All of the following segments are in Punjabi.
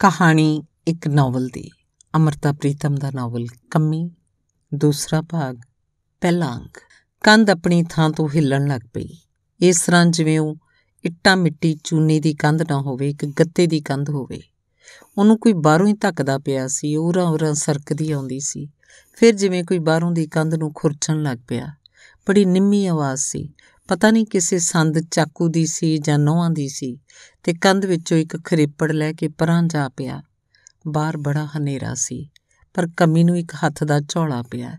ਕਹਾਣੀ ਇੱਕ ਨੋਵਲ ਦੀ ਅਮਰਤਾ ਪ੍ਰੀਤਮ ਦਾ ਨੋਵਲ ਕੰਮੀ ਦੂਸਰਾ ਭਾਗ ਪਹਿਲਾ ਅੰਕ ਕੰਧ ਆਪਣੀ ਥਾਂ ਤੋਂ ਹਿੱਲਣ ਲੱਗ ਪਈ ਇਸ ਤਰ੍ਹਾਂ ਜਿਵੇਂ ਉਹ ਇੱਟਾਂ ਮਿੱਟੀ ਚੂਨੇ ਦੀ ਕੰਧ ਨਾ ਹੋਵੇ ਇੱਕ ਗੱਤੇ ਦੀ ਕੰਧ ਹੋਵੇ ਉਹਨੂੰ ਕੋਈ ਬਾਹਰੋਂ ਹੀ ਧੱਕਦਾ ਪਿਆ ਸੀ ਉਰਾਂ ਉਰਾਂ ਸਰਕਦੀ ਆਉਂਦੀ ਸੀ ਫਿਰ ਜਿਵੇਂ ਕੋਈ ਬਾਹਰੋਂ ਦੀ ਕੰਧ ਨੂੰ ਖੁਰਚਣ ਲੱਗ ਪਿਆ ਬੜੀ ਨਿੰਮੀ ਆਵਾਜ਼ ਸੀ ਪਤਾ ਨਹੀਂ ਕਿਸੇ ਸੰਦ ਚਾਕੂ ਦੀ ਸੀ ਜਾਂ ਨੋਹਾਂ ਦੀ ਸੀ ਤੇ ਕੰਧ ਵਿੱਚੋਂ ਇੱਕ ਖਰੀਪੜ ਲੈ ਕੇ ਪਰਾਂ ਜਾ ਪਿਆ ਬਾਹਰ ਬੜਾ ਹਨੇਰਾ ਸੀ ਪਰ ਕਮੀ ਨੂੰ ਇੱਕ ਹੱਥ ਦਾ ਝੋਲਾ ਪਿਆ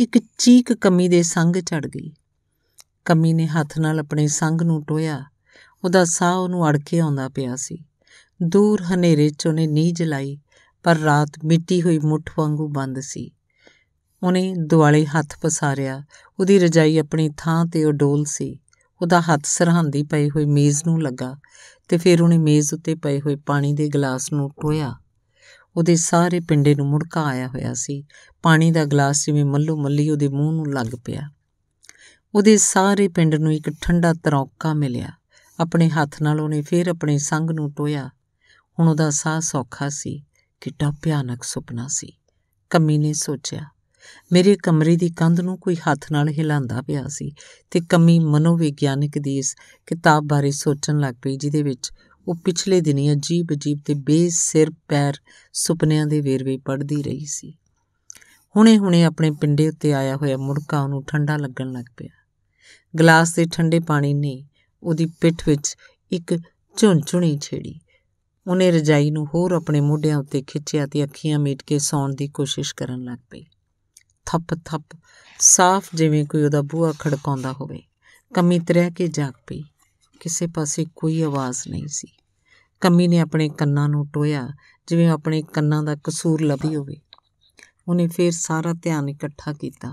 ਇੱਕ ਚੀਕ ਕਮੀ ਦੇ ਸੰਗ ਚੜ ਗਈ ਕਮੀ ਨੇ ਹੱਥ ਨਾਲ ਆਪਣੇ ਸੰਗ ਨੂੰ ਟੋਇਆ ਉਹਦਾ ਸਾਹ ਉਹਨੂੰ ਅੜ ਕੇ ਆਉਂਦਾ ਪਿਆ ਸੀ ਦੂਰ ਹਨੇਰੇ 'ਚ ਉਹਨੇ ਨੀਂਜ ਜਲਾਈ ਪਰ ਰਾਤ ਮਿੱਟੀ ਹੋਈ ਮੁੱਠ ਵਾਂਗੂ ਬੰਦ ਸੀ ਉਹਨੇ ਦੁਆਲੇ ਹੱਥ ਪਸਾਰਿਆ ਉਹਦੀ ਰਜਾਈ ਆਪਣੀ ਥਾਂ ਤੇ ਉਡੋਲ ਸੀ ਉਹਦਾ ਹੱਥ ਸਰਹੰਦੀ ਪਈ ਹੋਈ ਮੇਜ਼ ਨੂੰ ਲੱਗਾ ਤੇ ਫਿਰ ਉਹਨੇ ਮੇਜ਼ ਉੱਤੇ ਪਏ ਹੋਏ ਪਾਣੀ ਦੇ ਗਲਾਸ ਨੂੰ ਟੋਇਆ ਉਹਦੇ ਸਾਰੇ ਪਿੰਡੇ ਨੂੰ ਮੁੜਕਾ ਆਇਆ ਹੋਇਆ ਸੀ ਪਾਣੀ ਦਾ ਗਲਾਸ ਜਿਵੇਂ ਮੱਲੂ ਮੱਲੀ ਉਹਦੇ ਮੂੰਹ ਨੂੰ ਲੱਗ ਪਿਆ ਉਹਦੇ ਸਾਰੇ ਪਿੰਡ ਨੂੰ ਇੱਕ ਠੰਡਾ ਤਰੌਕਾ ਮਿਲਿਆ ਆਪਣੇ ਹੱਥ ਨਾਲ ਉਹਨੇ ਫਿਰ ਆਪਣੇ ਸੰਗ ਨੂੰ ਟੋਇਆ ਹੁਣ ਉਹਦਾ ਸਾਹ ਸੌਖਾ ਸੀ ਕਿੱਡਾ ਭਿਆਨਕ ਸੁਪਨਾ ਸੀ ਕਮੀ ਨੇ ਸੋਚਿਆ ਮੇਰੇ ਕਮਰੇ ਦੀ ਕੰਧ ਨੂੰ ਕੋਈ ਹੱਥ ਨਾਲ ਹਿਲਾਉਂਦਾ ਪਿਆ ਸੀ ਤੇ ਕਮੀ ਮਨੋਵਿਗਿਆਨਿਕ ਦੀ ਇਸ ਕਿਤਾਬ ਬਾਰੇ ਸੋਚਣ ਲੱਗ ਪਈ ਜਿਹਦੇ ਵਿੱਚ ਉਹ ਪਿਛਲੇ ਦਿਨੀ ਅਜੀਬ ਅਜੀਬ ਤੇ ਬੇਸਿਰ ਪੈਰ ਸੁਪਨਿਆਂ ਦੇ ਵੇਰਵੇ ਪੜ੍ਹਦੀ ਰਹੀ ਸੀ ਹੁਣੇ-ਹੁਣੇ ਆਪਣੇ ਪਿੰਡੇ ਉੱਤੇ ਆਇਆ ਹੋਇਆ ਮੁੜਕਾ ਉਹਨੂੰ ਠੰਡਾ ਲੱਗਣ ਲੱਗ ਪਿਆ ਗਲਾਸ ਦੇ ਠੰਡੇ ਪਾਣੀ ਨੇ ਉਹਦੀ ਪਿੱਠ ਵਿੱਚ ਇੱਕ ਝੁੰਝੁਣੀ ਛੇੜੀ ਉਹਨੇ ਰਜਾਈ ਨੂੰ ਹੋਰ ਆਪਣੇ ਮੋਢਿਆਂ ਉੱਤੇ ਖਿੱਚਿਆ ਤੇ ਅੱਖੀਆਂ ਮੀਟ ਕੇ ਸੌਣ ਦੀ ਕੋਸ਼ਿਸ਼ ਕਰਨ ਲੱਗ ਪਈ ਥੱਪ-ਥੱਪ ਸਾਫ਼ ਜਿਵੇਂ ਕੋਈ ਉਹਦਾ ਬੂਹਾ ਖੜਕਾਉਂਦਾ ਹੋਵੇ ਕਮੀ ਤਰਹਿ ਕੇ ਜਾਗ ਪਈ ਕਿਸੇ ਪਾਸੇ ਕੋਈ ਆਵਾਜ਼ ਨਹੀਂ ਸੀ ਕਮੀ ਨੇ ਆਪਣੇ ਕੰਨਾਂ ਨੂੰ ਟੋਇਆ ਜਿਵੇਂ ਆਪਣੇ ਕੰਨਾਂ ਦਾ ਕਸੂਰ ਲੱਭੀ ਹੋਵੇ ਉਹਨੇ ਫੇਰ ਸਾਰਾ ਧਿਆਨ ਇਕੱਠਾ ਕੀਤਾ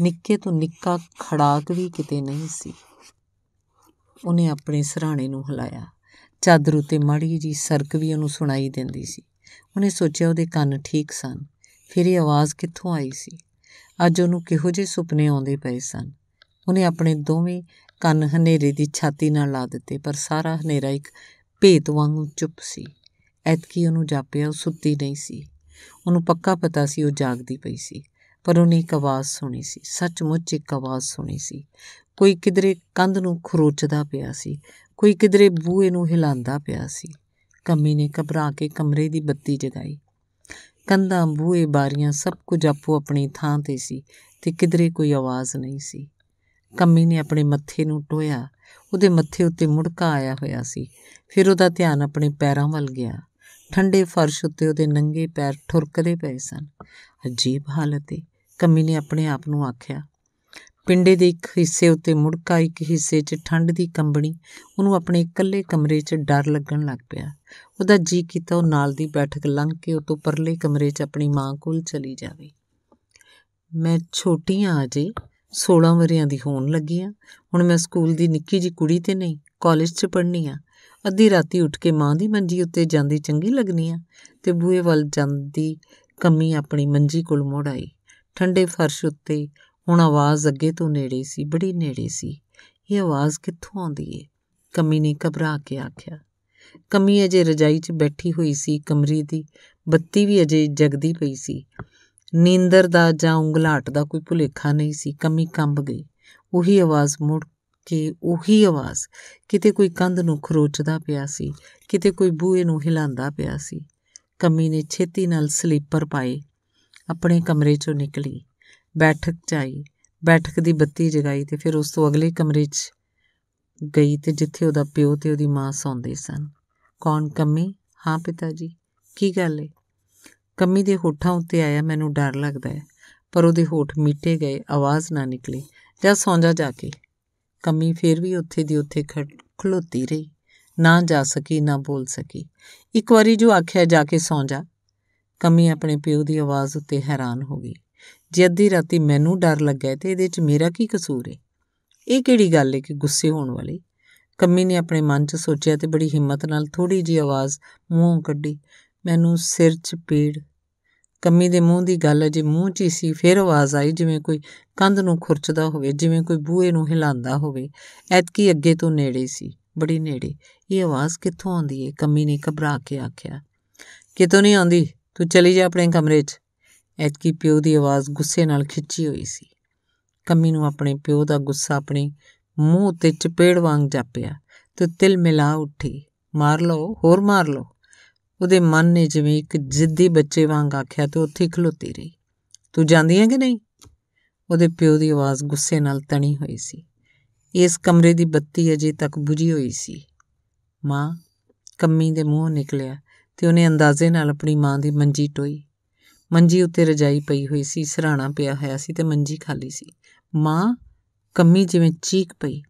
ਨਿੱਕੇ ਤੋਂ ਨਿੱਕਾ ਖੜਾਕ ਵੀ ਕਿਤੇ ਨਹੀਂ ਸੀ ਉਹਨੇ ਆਪਣੇ ਸਿਰਹਾਣੇ ਨੂੰ ਹਿਲਾਇਆ ਚਾਦਰ ਉਤੇ ਮੜੀ ਜੀ ਸਰਕ ਵੀ ਉਹਨੂੰ ਸੁਣਾਈ ਦਿੰਦੀ ਸੀ ਉਹਨੇ ਸੋਚਿਆ ਉਹਦੇ ਕੰਨ ਠੀਕ ਸਨ ਫਿਰ ਇਹ ਆਵਾਜ਼ ਕਿੱਥੋਂ ਆਈ ਸੀ ਅੱਜ ਉਹਨੂੰ ਕਿਹੋ ਜਿਹੇ ਸੁਪਨੇ ਆਉਂਦੇ ਪਏ ਸਨ ਉਹਨੇ ਆਪਣੇ ਦੋਵੇਂ ਕੰਨ ਹਨੇਰੇ ਦੀ ਛਾਤੀ ਨਾਲ ਲਾ ਦਿੱਤੇ ਪਰ ਸਾਰਾ ਹਨੇਰਾ ਇੱਕ ਭੇਤ ਵਾਂਗੂ ਚੁੱਪ ਸੀ ਐਤਕੀ ਉਹਨੂੰ ਜਾਪਿਆ ਉਹ ਸੁੱਤੀ ਨਹੀਂ ਸੀ ਉਹਨੂੰ ਪੱਕਾ ਪਤਾ ਸੀ ਉਹ ਜਾਗਦੀ ਪਈ ਸੀ ਪਰ ਉਹਨੇ ਇੱਕ ਆਵਾਜ਼ ਸੁਣੀ ਸੀ ਸੱਚਮੁੱਚ ਇੱਕ ਆਵਾਜ਼ ਸੁਣੀ ਸੀ ਕੋਈ ਕਿਧਰੇ ਕੰਧ ਨੂੰ ਖਰੋਚਦਾ ਪਿਆ ਸੀ ਕੋਈ ਕਿਧਰੇ ਬੂਹੇ ਨੂੰ ਹਿਲਾਉਂਦਾ ਪਿਆ ਸੀ ਕੰਮੀ ਨੇ ਘਬਰਾ ਕੇ ਕਮਰੇ ਦੀ ਬੱਤੀ ਜਗਾਈ ਕੰਧਾਂ ਬੂਹੇ ਬਾਰੀਆਂ ਸਭ ਕੁਝ ਆਪੋ ਆਪਣੀ ਥਾਂ ਤੇ ਸੀ ਤੇ ਕਿਧਰੇ ਕੋਈ ਆਵਾਜ਼ ਨਹੀਂ ਸੀ ਕੰਮੀ ਨੇ ਆਪਣੇ ਮੱਥੇ ਨੂੰ ਟੋਇਆ ਉਹਦੇ ਮੱਥੇ ਉੱਤੇ ਮੁੜਕਾ ਆਇਆ ਹੋਇਆ ਸੀ ਫਿਰ ਉਹਦਾ ਧਿਆਨ ਆਪਣੇ ਪੈਰਾਂ ਵੱਲ ਗਿਆ ਠੰਡੇ ਫਰਸ਼ ਉੱਤੇ ਉਹਦੇ ਨੰਗੇ ਪੈਰ ਠੁਰਕਦੇ ਪਏ ਸਨ ਅਜੀਬ ਹਾਲਤ ਏ ਕੰਮੀ ਨੇ ਆਪਣੇ ਆਪ ਨੂੰ ਆਖਿਆ ਪਿੰਡੇ ਦੇ ਇੱਕ ਹਿੱਸੇ ਉੱਤੇ ਮੁੜਕਾ ਇੱਕ ਹਿੱਸੇ 'ਚ ਠੰਡ ਦੀ ਕੰਬਣੀ ਉਹਨੂੰ ਆਪਣੇ ਇਕੱਲੇ ਕਮਰੇ 'ਚ ਡਰ ਲੱਗਣ ਲੱਗ ਪਿਆ ਉਹਦਾ ਜੀ ਕੀਤਾ ਉਹ ਨਾਲ ਦੀ ਬੈਠਕ ਲੰਘ ਕੇ ਉਹ ਤੋਂ ਪਰਲੇ ਕਮਰੇ 'ਚ ਆਪਣੀ ਮਾਂ ਕੋਲ ਚਲੀ ਜਾਵੇ ਮੈਂ ਛੋਟੀ ਆ ਜੇ 16 ਵਰਿਆਂ ਦੀ ਹੋਣ ਲੱਗੀ ਆ ਹੁਣ ਮੈਂ ਸਕੂਲ ਦੀ ਨਿੱਕੀ ਜੀ ਕੁੜੀ ਤੇ ਨਹੀਂ ਕਾਲਜ 'ਚ ਪੜ੍ਹਨੀ ਆ ਅੱਧੀ ਰਾਤੀ ਉੱਠ ਕੇ ਮਾਂ ਦੀ ਮੰਜੀ ਉੱਤੇ ਜਾਂਦੀ ਚੰਗੀ ਲੱਗਨੀ ਆ ਤੇ ਬੂਏ ਵੱਲ ਜਾਂਦੀ ਕਮੀ ਆਪਣੀ ਮੰਜੀ ਕੋਲ ਮੋੜਾਈ ਠੰਡੇ ਫਰਸ਼ ਉੱਤੇ ਹੁਣ ਆਵਾਜ਼ ਅੱਗੇ ਤੋਂ ਨੇੜੇ ਸੀ ਬੜੀ ਨੇੜੇ ਸੀ ਇਹ ਆਵਾਜ਼ ਕਿੱਥੋਂ ਆਉਂਦੀ ਏ ਕਮੀ ਨੇ ਘਬਰਾ ਕੇ ਆਖਿਆ ਕਮੀ ਅਜੇ ਰਜਾਈ 'ਚ ਬੈਠੀ ਹੋਈ ਸੀ ਕਮਰੇ ਦੀ ਬੱਤੀ ਵੀ ਅਜੇ ਜਗਦੀ ਪਈ ਸੀ ਨੀਂਦਰ ਦਾ ਜਾਂ ਉਂਗਲਾਟ ਦਾ ਕੋਈ ਭੁਲੇਖਾ ਨਹੀਂ ਸੀ ਕਮੀ ਕੰਬ ਗਈ ਉਹੀ ਆਵਾਜ਼ ਮੁੜ ਕੇ ਉਹੀ ਆਵਾਜ਼ ਕਿਤੇ ਕੋਈ ਕੰਧ ਨੂੰ ਖਰੋਚਦਾ ਪਿਆ ਸੀ ਕਿਤੇ ਕੋਈ ਬੂਹੇ ਨੂੰ ਹਿਲਾਉਂਦਾ ਪਿਆ ਸੀ ਕਮੀ ਨੇ ਛੇਤੀ ਨਾਲ ਸਲੀਪਰ ਪਾਏ ਆਪਣੇ ਕਮਰੇ 'ਚੋਂ ਨਿਕਲੀ ਬੈਠਕ 'ਚ ਆਈ ਬੈਠਕ ਦੀ ਬੱਤੀ ਜਗਾਈ ਤੇ ਫਿਰ ਉਸ ਤੋਂ ਅਗਲੇ ਕਮਰੇ 'ਚ ਗਈ ਤੇ ਜਿੱਥੇ ਉਹਦਾ ਪਿਓ ਤੇ ਉਹਦੀ ਮਾਂ ਸੌਂਦੇ ਸਨ ਕੌਣ ਕੰਮੀ ਹਾਂ ਪਿਤਾ ਜੀ ਕੀ ਗੱਲ ਏ ਕੰਮੀ ਦੇ ਹੋਠਾਂ ਉੱਤੇ ਆਇਆ ਮੈਨੂੰ ਡਰ ਲੱਗਦਾ ਹੈ ਪਰ ਉਹਦੇ ਹੋਠ ਮਿਟੇ ਗਏ ਆਵਾਜ਼ ਨਾ ਨਿਕਲੀ ਜਾਂ ਸੌਂ ਜਾ ਕੇ ਕੰਮੀ ਫੇਰ ਵੀ ਉੱਥੇ ਦੀ ਉੱਥੇ ਖਲੋਤੀ ਰਹੀ ਨਾ ਜਾ ਸਕੀ ਨਾ ਬੋਲ ਸਕੀ ਇੱਕ ਵਾਰੀ ਜੋ ਆਖਿਆ ਜਾ ਕੇ ਸੌਂ ਜਾ ਕੰਮੀ ਆਪਣੇ ਪਿਓ ਦੀ ਆਵਾਜ਼ ਉੱਤੇ ਹੈਰਾਨ ਹੋ ਗਈ ਜੇ ਅੱਧੀ ਰਾਤੀ ਮੈਨੂੰ ਡਰ ਲੱਗਾ ਤੇ ਇਹਦੇ 'ਚ ਮੇਰਾ ਕੀ ਕਸੂਰ ਹੈ ਇਹ ਕਿਹੜੀ ਗੱਲ ਹੈ ਕਿ ਗੁੱਸੇ ਹੋਣ ਵਾਲੀ ਕੰਮੀ ਨੇ ਆਪਣੇ ਮਨ 'ਚ ਸੋਚਿਆ ਤੇ ਬੜੀ ਹਿੰਮਤ ਨਾਲ ਥੋੜੀ ਜੀ ਆਵਾਜ਼ ਮੂੰਹੋਂ ਕੱਢੀ ਮੈਨੂੰ ਸਿਰ 'ਚ ਪੀੜ ਕੰਮੀ ਦੇ ਮੂੰਹ ਦੀ ਗੱਲ ਜੇ ਮੂੰਹ 'ਚ ਹੀ ਸੀ ਫਿਰ ਆਵਾਜ਼ ਆਈ ਜਿਵੇਂ ਕੋਈ ਕੰਧ ਨੂੰ ਖੁਰਚਦਾ ਹੋਵੇ ਜਿਵੇਂ ਕੋਈ ਬੂਹੇ ਨੂੰ ਹਿਲਾਉਂਦਾ ਹੋਵੇ ਐਤਕੀ ਅੱਗੇ ਤੋਂ ਨੇੜੇ ਸੀ ਬੜੀ ਨੇੜੇ ਇਹ ਆਵਾਜ਼ ਕਿੱਥੋਂ ਆਉਂਦੀ ਏ ਕੰਮੀ ਨੇ ਘਬਰਾ ਕੇ ਆਖਿਆ ਕਿਤੋਂ ਨਹੀਂ ਆਉਂਦੀ ਤੂੰ ਚਲੀ ਜਾ ਆਪਣੇ ਕਮਰੇ 'ਚ ਐਤਕੀ ਪਿਓ ਦੀ ਆਵਾਜ਼ ਗੁੱਸੇ ਨਾਲ ਖਿੱਚੀ ਹੋਈ ਸੀ ਕੰਮੀ ਨੂੰ ਆਪਣੇ ਪਿਓ ਦਾ ਗੁੱਸਾ ਆਪਣੇ ਮੂੰਹ ਤੇ ਚਪੇੜ ਵਾਂਗ ਜਾਪਿਆ ਤੇ ਤਿਲ ਮਿਲਾ ਉੱਠੀ ਮਾਰ ਲਓ ਹੋਰ ਮਾਰ ਲਓ ਉਹਦੇ ਮਨ ਨੇ ਜਿਵੇਂ ਇੱਕ ਜਿੱਦੀ ਬੱਚੇ ਵਾਂਗ ਆਖਿਆ ਤੇ ਉੱਥੇ ਖਲੋਤੀ ਰਹੀ ਤੂੰ ਜਾਂਦੀ ਹੈ ਕਿ ਨਹੀਂ ਉਹਦੇ ਪਿਓ ਦੀ ਆਵਾਜ਼ ਗੁੱਸੇ ਨਾਲ ਤਣੀ ਹੋਈ ਸੀ ਇਸ ਕਮਰੇ ਦੀ ਬੱਤੀ ਅਜੇ ਤੱਕ ਬੁਝੀ ਹੋਈ ਸੀ ਮਾਂ ਕੰਮੀ ਦੇ ਮੂੰਹੋਂ ਨਿਕਲਿਆ ਤੇ ਉਹਨੇ ਅੰਦਾਜ਼ੇ ਨਾਲ ਆਪਣੀ ਮਾਂ ਦੀ ਮੰਜੀ ਟੋਈ ਮੰਜੀ ਉੱਤੇ ਰਜਾਈ ਪਈ ਹੋਈ ਸੀ ਸਰਾਣਾ ਪਿਆ ਹੋਇਆ ਸੀ ਤੇ ਮੰਜੀ ਖਾਲੀ ਸੀ ਮਾਂ ਕੰਮੀ ਜਿਵੇਂ ਚੀਕ ਪਈ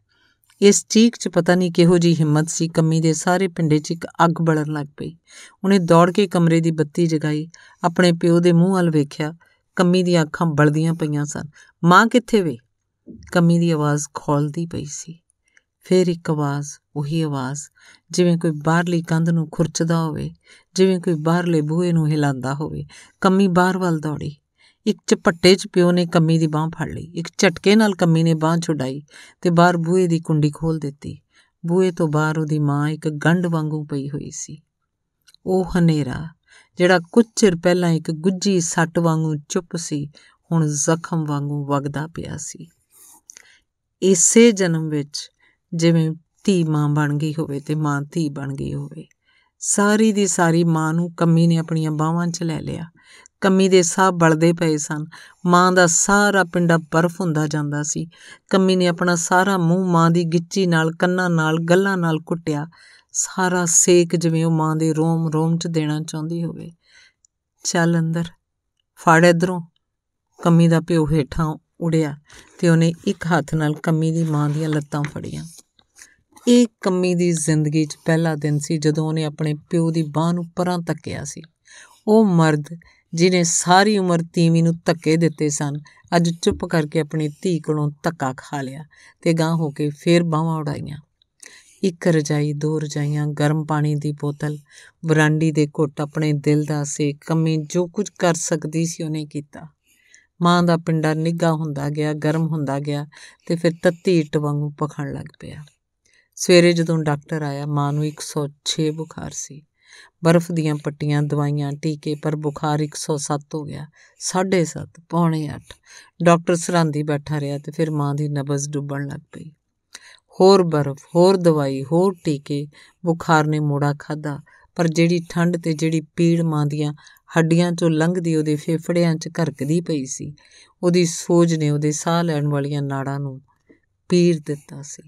ਇਸ ਚੀਕ 'ਚ ਪਤਾ ਨਹੀਂ ਕਿਹੋ ਜੀ ਹਿੰਮਤ ਸੀ ਕੰਮੀ ਦੇ ਸਾਰੇ ਪਿੰਡੇ 'ਚ ਇੱਕ ਅੱਗ ਬਲਣ ਲੱਗ ਪਈ ਉਹਨੇ ਦੌੜ ਕੇ ਕਮਰੇ ਦੀ ਬੱਤੀ ਜਗਾਈ ਆਪਣੇ ਪਿਓ ਦੇ ਮੂੰਹ ਵੱਲ ਵੇਖਿਆ ਕੰਮੀ ਦੀਆਂ ਅੱਖਾਂ ਬਲਦੀਆਂ ਪਈਆਂ ਸਨ ਮਾਂ ਕਿੱਥੇ ਵੇ ਕੰਮੀ ਦੀ ਆਵਾਜ਼ ਖੋਲਦੀ ਪਈ ਸੀ ਫਿਰ ਇੱਕ ਆਵਾਜ਼ ਉਹੀ ਆਵਾਜ਼ ਜਿਵੇਂ ਕੋਈ ਬਾਹਰਲੀ ਕੰਧ ਨੂੰ ਖੁਰਚਦਾ ਹੋਵੇ ਜਿਵੇਂ ਕੋਈ ਬਾਹਰਲੇ ਬੂਹੇ ਨੂੰ ਹਿਲਾਉਂਦਾ ਹੋਵੇ ਕੰਮੀ ਬਾਹਰ ਵੱਲ ਦੌੜੀ ਇੱਕ ਚਪੱਟੇ 'ਚ ਪਿਓ ਨੇ ਕੰਮੀ ਦੀ ਬਾਹ ਫੜ ਲਈ ਇੱਕ ਝਟਕੇ ਨਾਲ ਕੰਮੀ ਨੇ ਬਾਹ ਛੁਡਾਈ ਤੇ ਬਾਹਰ ਬੂਹੇ ਦੀ ਕੁੰਡੀ ਖੋਲ ਦਿੱਤੀ ਬੂਹੇ ਤੋਂ ਬਾਹਰ ਉਹਦੀ ਮਾਂ ਇੱਕ ਗੰਢ ਵਾਂਗੂ ਪਈ ਹੋਈ ਸੀ ਉਹ ਹਨੇਰਾ ਜਿਹੜਾ ਕੁਝ ਚਿਰ ਪਹਿਲਾਂ ਇੱਕ ਗੁੱਜੀ ਸੱਟ ਵਾਂਗੂ ਚੁੱਪ ਸੀ ਹੁਣ ਜ਼ਖਮ ਵਾਂਗੂ ਵਗਦਾ ਪਿਆ ਸੀ ਇਸੇ ਜਨਮ ਵਿੱਚ ਜਿਵੇਂ ਧੀ ਮਾਂ ਬਣ ਗਈ ਹੋਵੇ ਤੇ ਮਾਂ ਧੀ ਬਣ ਗਈ ਹੋਵੇ ਸਾਰੀ ਦੀ ਸਾਰੀ ਮਾਂ ਨੂੰ ਕੰਮੀ ਨੇ ਆਪਣੀਆਂ ਬਾਹਾਂ 'ਚ ਲੈ ਲਿਆ ਕੰਮੀ ਦੇ ਸਾਹ ਬਲਦੇ ਪਏ ਸਨ ਮਾਂ ਦਾ ਸਾਰਾ ਪਿੰਡਾ ਬਰਫ਼ ਹੁੰਦਾ ਜਾਂਦਾ ਸੀ ਕੰਮੀ ਨੇ ਆਪਣਾ ਸਾਰਾ ਮੂੰਹ ਮਾਂ ਦੀ ਗਿੱਚੀ ਨਾਲ ਕੰਨਾਂ ਨਾਲ ਗੱਲਾਂ ਨਾਲ ਕੁੱਟਿਆ ਸਾਰਾ ਸੇਕ ਜਿਵੇਂ ਉਹ ਮਾਂ ਦੇ ਰੋਮ ਰੋਮ 'ਚ ਦੇਣਾ ਚਾਹੁੰਦੀ ਹੋਵੇ ਚੱਲ ਅੰਦਰ ਫੜ ਇਧਰੋਂ ਕੰਮੀ ਦਾ ਪਿਓ ਹੇਠਾਂ ਉੜਿਆ ਤੇ ਉਹਨੇ ਇੱਕ ਹੱਥ ਨਾਲ ਕੰਮੀ ਦੀ ਮਾਂ ਦੀਆਂ ਲੱਤਾਂ ਫੜੀਆਂ ਇਹ ਕੰਮੀ ਦੀ ਜ਼ਿੰਦਗੀ 'ਚ ਪਹਿਲਾ ਦਿਨ ਸੀ ਜਦੋਂ ਉਹਨੇ ਆਪਣੇ ਪਿਓ ਦੀ ਬਾਹ ਨੂੰ ਪਰਾਂ ਤੱਕਿਆ ਸੀ ਉਹ ਮਰਦ ਜਿਨੇ ਸਾਰੀ ਉਮਰ ਤੀਵੀ ਨੂੰ ਧੱਕੇ ਦਿੱਤੇ ਸਨ ਅੱਜ ਚੁੱਪ ਕਰਕੇ ਆਪਣੀ ਧੀ ਕੋਲੋਂ ਧੱਕਾ ਖਾ ਲਿਆ ਤੇ ਗਾਂ ਹੋ ਕੇ ਫੇਰ ਬਾਹਾਂ ਉਡਾਈਆਂ ਇੱਕ ਰਜਾਈ ਦੋ ਰਜਾਈਆਂ ਗਰਮ ਪਾਣੀ ਦੀ ਬੋਤਲ ਬਰਾਂਡੀ ਦੇ ਘੁੱਟ ਆਪਣੇ ਦਿਲ ਦਾ ਸੇ ਕੰਮੀ ਜੋ ਕੁਝ ਕਰ ਸਕਦੀ ਸੀ ਉਹਨੇ ਕੀਤਾ ਮਾਂ ਦਾ ਪਿੰਡਾ ਨਿੱਗਾ ਹੁੰਦਾ ਗਿਆ ਗਰਮ ਹੁੰਦਾ ਗਿਆ ਤੇ ਫਿਰ ਤੱਤੀ ਇੱਟ ਵਾਂਗੂ ਪਖਣ ਲੱਗ ਪਿਆ ਸਵੇਰੇ ਜਦੋਂ ਡਾਕਟਰ ਆਇਆ ਮਾਂ ਨੂੰ 106 ਬੁਖਾਰ ਸੀ ਬਰਫ਼ ਦੀਆਂ ਪੱਟੀਆਂ ਦਵਾਈਆਂ ਟੀਕੇ ਪਰ ਬੁਖਾਰ 107 ਹੋ ਗਿਆ 7.5 ਪੌਣੇ 8 ਡਾਕਟਰ ਸਰਾਂਦੀ ਬੈਠਾ ਰਿਹਾ ਤੇ ਫਿਰ ਮਾਂ ਦੀ ਨਬਜ਼ ਡੁੱਬਣ ਲੱਗ ਪਈ ਹੋਰ ਬਰਫ਼ ਹੋਰ ਦਵਾਈ ਹੋਰ ਟੀਕੇ ਬੁਖਾਰ ਨੇ ਮੋੜਾ ਖਾਦਾ ਪਰ ਜਿਹੜੀ ਠੰਡ ਤੇ ਜਿਹੜੀ ਪੀੜ ਮਾਂ ਦੀਆਂ ਹੱਡੀਆਂ 'ਚੋਂ ਲੰਘਦੀ ਉਹਦੇ ਫੇਫੜਿਆਂ 'ਚ ਘਰਕਦੀ ਪਈ ਸੀ ਉਹਦੀ ਸੋਜ ਨੇ ਉਹਦੇ ਸਾਹ ਲੈਣ ਵਾਲੀਆਂ ਨਾੜਾਂ ਨੂੰ ਪੀਰ ਦਿੱਤਾ ਸੀ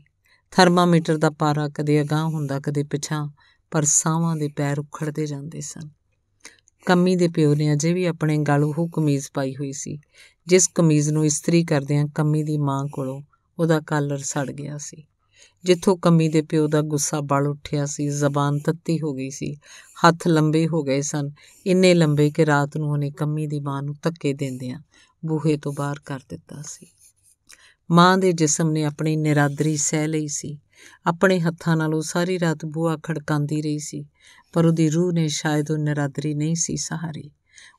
ਥਰਮਾਮੀਟਰ ਦਾ ਪਾਰਾ ਕਦੇ ਅਗਾਹ ਹੁੰਦਾ ਕਦੇ ਪਿਛਾਂ ਪਰ ਸਾਹਾਂ ਦੇ ਪੈਰ ਉਖੜਦੇ ਜਾਂਦੇ ਸਨ ਕੰਮੀ ਦੇ ਪਿਓ ਨੇ ਅਜੇ ਵੀ ਆਪਣੇ ਗਲ ਉਹ ਕਮੀਜ਼ ਪਾਈ ਹੋਈ ਸੀ ਜਿਸ ਕਮੀਜ਼ ਨੂੰ ਇਸਤਰੀ ਕਰਦਿਆਂ ਕੰਮੀ ਦੀ ਮਾਂ ਕੋਲੋਂ ਉਹਦਾ ਕਾਲਰ ਸੜ ਗਿਆ ਸੀ ਜਿੱਥੋਂ ਕੰਮੀ ਦੇ ਪਿਓ ਦਾ ਗੁੱਸਾ ਬਲ ਉੱਠਿਆ ਸੀ ਜ਼ਬਾਨ ਤੱਤੀ ਹੋ ਗਈ ਸੀ ਹੱਥ ਲੰਬੇ ਹੋ ਗਏ ਸਨ ਇੰਨੇ ਲੰਬੇ ਕਿ ਰਾਤ ਨੂੰ ਉਹਨੇ ਕੰਮੀ ਦੀ ਮਾਂ ਨੂੰ ਧੱਕੇ ਦਿੰਦਿਆਂ ਬੂਹੇ ਤੋਂ ਬਾਹਰ ਕਰ ਦਿੱਤਾ ਸੀ ਮਾਂ ਦੇ ਜਿਸਮ ਨੇ ਆਪਣੀ ਨਿਰਾਦਰੀ ਸਹਿ ਲਈ ਸੀ ਆਪਣੇ ਹੱਥਾਂ ਨਾਲ ਉਹ ਸਾਰੀ ਰਾਤ ਬੂਹਾ ਖੜਕਾਉਂਦੀ ਰਹੀ ਸੀ ਪਰ ਉਹਦੀ ਰੂਹ ਨੇ ਸ਼ਾਇਦ ਉਹ ਨਿਰਾਦਰੀ ਨਹੀਂ ਸੀ ਸਹਾਰੀ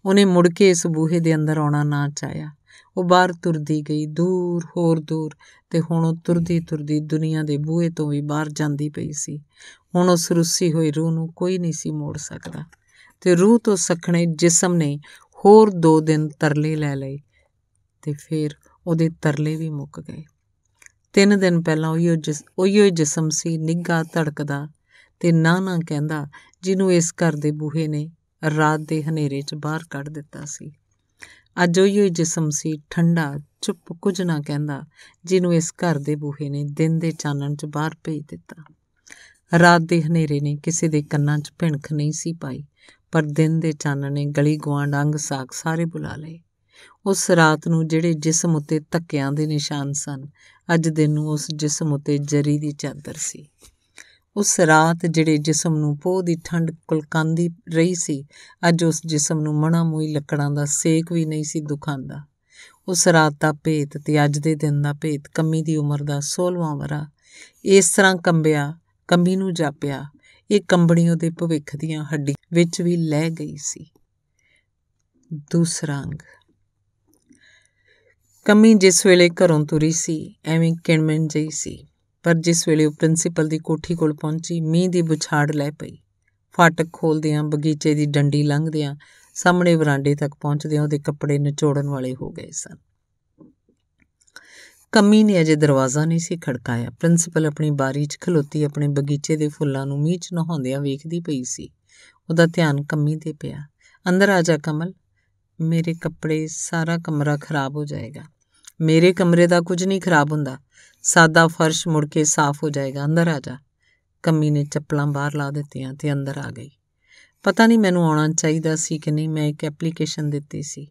ਉਹਨੇ ਮੁੜ ਕੇ ਇਸ ਬੂਹੇ ਦੇ ਅੰਦਰ ਆਉਣਾ ਨਾ ਚਾਹਿਆ ਉਹ ਬਾਹਰ ਤੁਰਦੀ ਗਈ ਦੂਰ ਹੋਰ ਦੂਰ ਤੇ ਹੁਣ ਉਹ ਤੁਰਦੀ ਤੁਰਦੀ ਦੁਨੀਆ ਦੇ ਬੂਹੇ ਤੋਂ ਵੀ ਬਾਹਰ ਜਾਂਦੀ ਪਈ ਸੀ ਹੁਣ ਉਸ ਰੁੱਸੀ ਹੋਈ ਰੂਹ ਨੂੰ ਕੋਈ ਨਹੀਂ ਸੀ ਮੋੜ ਸਕਦਾ ਤੇ ਰੂਹ ਤੋਂ ਸਖਣੇ ਜਿਸਮ ਨੇ ਹੋਰ 2 ਦਿਨ ਤਰਲੇ ਲੈ ਲਏ ਤੇ ਫਿਰ ਉਹਦੇ ਤਰਲੇ ਵੀ ਮੁੱਕ ਗਏ 3 ਦਿਨ ਪਹਿਲਾਂ ਉਹੀਓ ਜਿਸ ਜਿਸਮ ਸੀ ਨਿੱਗਾ ਧੜਕਦਾ ਤੇ ਨਾ ਨਾ ਕਹਿੰਦਾ ਜਿਹਨੂੰ ਇਸ ਘਰ ਦੇ ਬੂਹੇ ਨੇ ਰਾਤ ਦੇ ਹਨੇਰੇ 'ਚ ਬਾਹਰ ਕੱਢ ਦਿੱਤਾ ਸੀ ਅੱਜ ਹੀ ਜਿਸਮ ਸੀ ਠੰਡਾ ਚੁੱਪ ਕੁਝ ਨਾ ਕਹਿੰਦਾ ਜਿਹਨੂੰ ਇਸ ਘਰ ਦੇ ਬੂਹੇ ਨੇ ਦਿਨ ਦੇ ਚਾਨਣ 'ਚ ਬਾਹਰ ਭੇਜ ਦਿੱਤਾ ਰਾਤ ਦੇ ਹਨੇਰੇ ਨੇ ਕਿਸੇ ਦੇ ਕੰਨਾਂ 'ਚ ਭਿਣਖ ਨਹੀਂ ਸੀ ਪਾਈ ਪਰ ਦਿਨ ਦੇ ਚਾਨਣ ਨੇ ਗਲੀ ਗਵਾਂਡ ਅੰਗ ਸਾਖ ਸਾਰੇ ਬੁਲਾ ਲਏ ਉਸ ਰਾਤ ਨੂੰ ਜਿਹੜੇ ਜਿਸਮ ਉੱਤੇ ਤੱਕਿਆਂ ਦੇ ਨਿਸ਼ਾਨ ਸਨ ਅੱਜ ਦਿਨ ਨੂੰ ਉਸ ਜਿਸਮ ਉੱਤੇ ਜਰੀ ਦੀ ਚਾਦਰ ਸੀ ਉਸ ਰਾਤ ਜਿਹੜੇ ਜਿਸਮ ਨੂੰ ਪੋਹ ਦੀ ਠੰਡ ਕੁਲਕੰਦੀ ਰਹੀ ਸੀ ਅੱਜ ਉਸ ਜਿਸਮ ਨੂੰ ਮਣਾ ਮੋਈ ਲੱਕੜਾਂ ਦਾ ਸੇਕ ਵੀ ਨਹੀਂ ਸੀ ਦੁਖਾਂਦਾ ਉਸ ਰਾਤ ਦਾ ਭੇਤ ਤੇ ਅੱਜ ਦੇ ਦਿਨ ਦਾ ਭੇਤ ਕੰਮੀ ਦੀ ਉਮਰ ਦਾ 16ਵਾਂ ਵਰਾ ਇਸ ਤਰ੍ਹਾਂ ਕੰਬਿਆ ਕੰਮੀ ਨੂੰ ਜਾਪਿਆ ਇਹ ਕੰਬਣੀ ਉਹਦੇ ਭਵਿੱਖ ਦੀਆਂ ਹੱਡੀ ਵਿੱਚ ਵੀ ਲੈ ਗਈ ਸੀ ਦੂਸਰਾ ਅੰਗ ਕੰਮੀ ਜਿਸ ਵੇਲੇ ਘਰੋਂ ਤੁਰੀ ਸੀ ਐਵੇਂ ਕਿਣਮਣ ਜਈ ਸੀ ਪਰ ਜਿਸ ਵੇਲੇ ਉਹ ਪ੍ਰਿੰਸੀਪਲ ਦੀ ਕੋਠੀ ਕੋਲ ਪਹੁੰਚੀ ਮੀਂਹ ਦੀ ਬੁਛਾੜ ਲੈ ਪਈ ਫਾਟਕ ਖੋਲਦਿਆਂ ਬਗੀਚੇ ਦੀ ਡੰਡੀ ਲੰਘਦਿਆਂ ਸਾਹਮਣੇ ਵਰਾਂਡੇ ਤੱਕ ਪਹੁੰਚਦਿਆਂ ਉਹਦੇ ਕੱਪੜੇ ਨਿਚੋੜਨ ਵਾਲੇ ਹੋ ਗਏ ਸਨ ਕੰਮੀ ਨੇ ਅਜੇ ਦਰਵਾਜ਼ਾ ਨਹੀਂ ਸੀ ਖੜਕਾਇਆ ਪ੍ਰਿੰਸੀਪਲ ਆਪਣੀ ਬਾਰੀ 'ਚ ਖਲੋਤੀ ਆਪਣੇ ਬਗੀਚੇ ਦੇ ਫੁੱਲਾਂ ਨੂੰ ਮੀਂਹ 'ਚ ਨਹਾਉਂਦਿਆਂ ਵੇਖਦੀ ਪਈ ਸੀ ਉਹਦਾ ਧਿਆਨ ਕੰਮੀ ਤੇ ਪਿਆ ਅੰਦਰ ਆ ਜਾ ਕਮਲ ਮੇਰੇ ਕੱਪੜੇ ਸਾਰਾ ਕਮਰਾ ਖਰਾਬ ਹੋ ਜਾਏਗਾ ਮੇਰੇ ਕਮਰੇ ਦਾ ਕੁਝ ਨਹੀਂ ਖਰਾਬ ਹੁੰਦਾ ਸਾਦਾ ਫਰਸ਼ ਮੁੜ ਕੇ ਸਾਫ਼ ਹੋ ਜਾਏਗਾ ਅੰਦਰ ਆ ਜਾ ਕੰਮੀ ਨੇ ਚੱਪਲਾਂ ਬਾਹਰ ਲਾ ਦਿੱਤੀਆਂ ਤੇ ਅੰਦਰ ਆ ਗਈ ਪਤਾ ਨਹੀਂ ਮੈਨੂੰ ਆਉਣਾ ਚਾਹੀਦਾ ਸੀ ਕਿ ਨਹੀਂ ਮੈਂ ਇੱਕ ਐਪਲੀਕੇਸ਼ਨ ਦਿੱਤੀ ਸੀ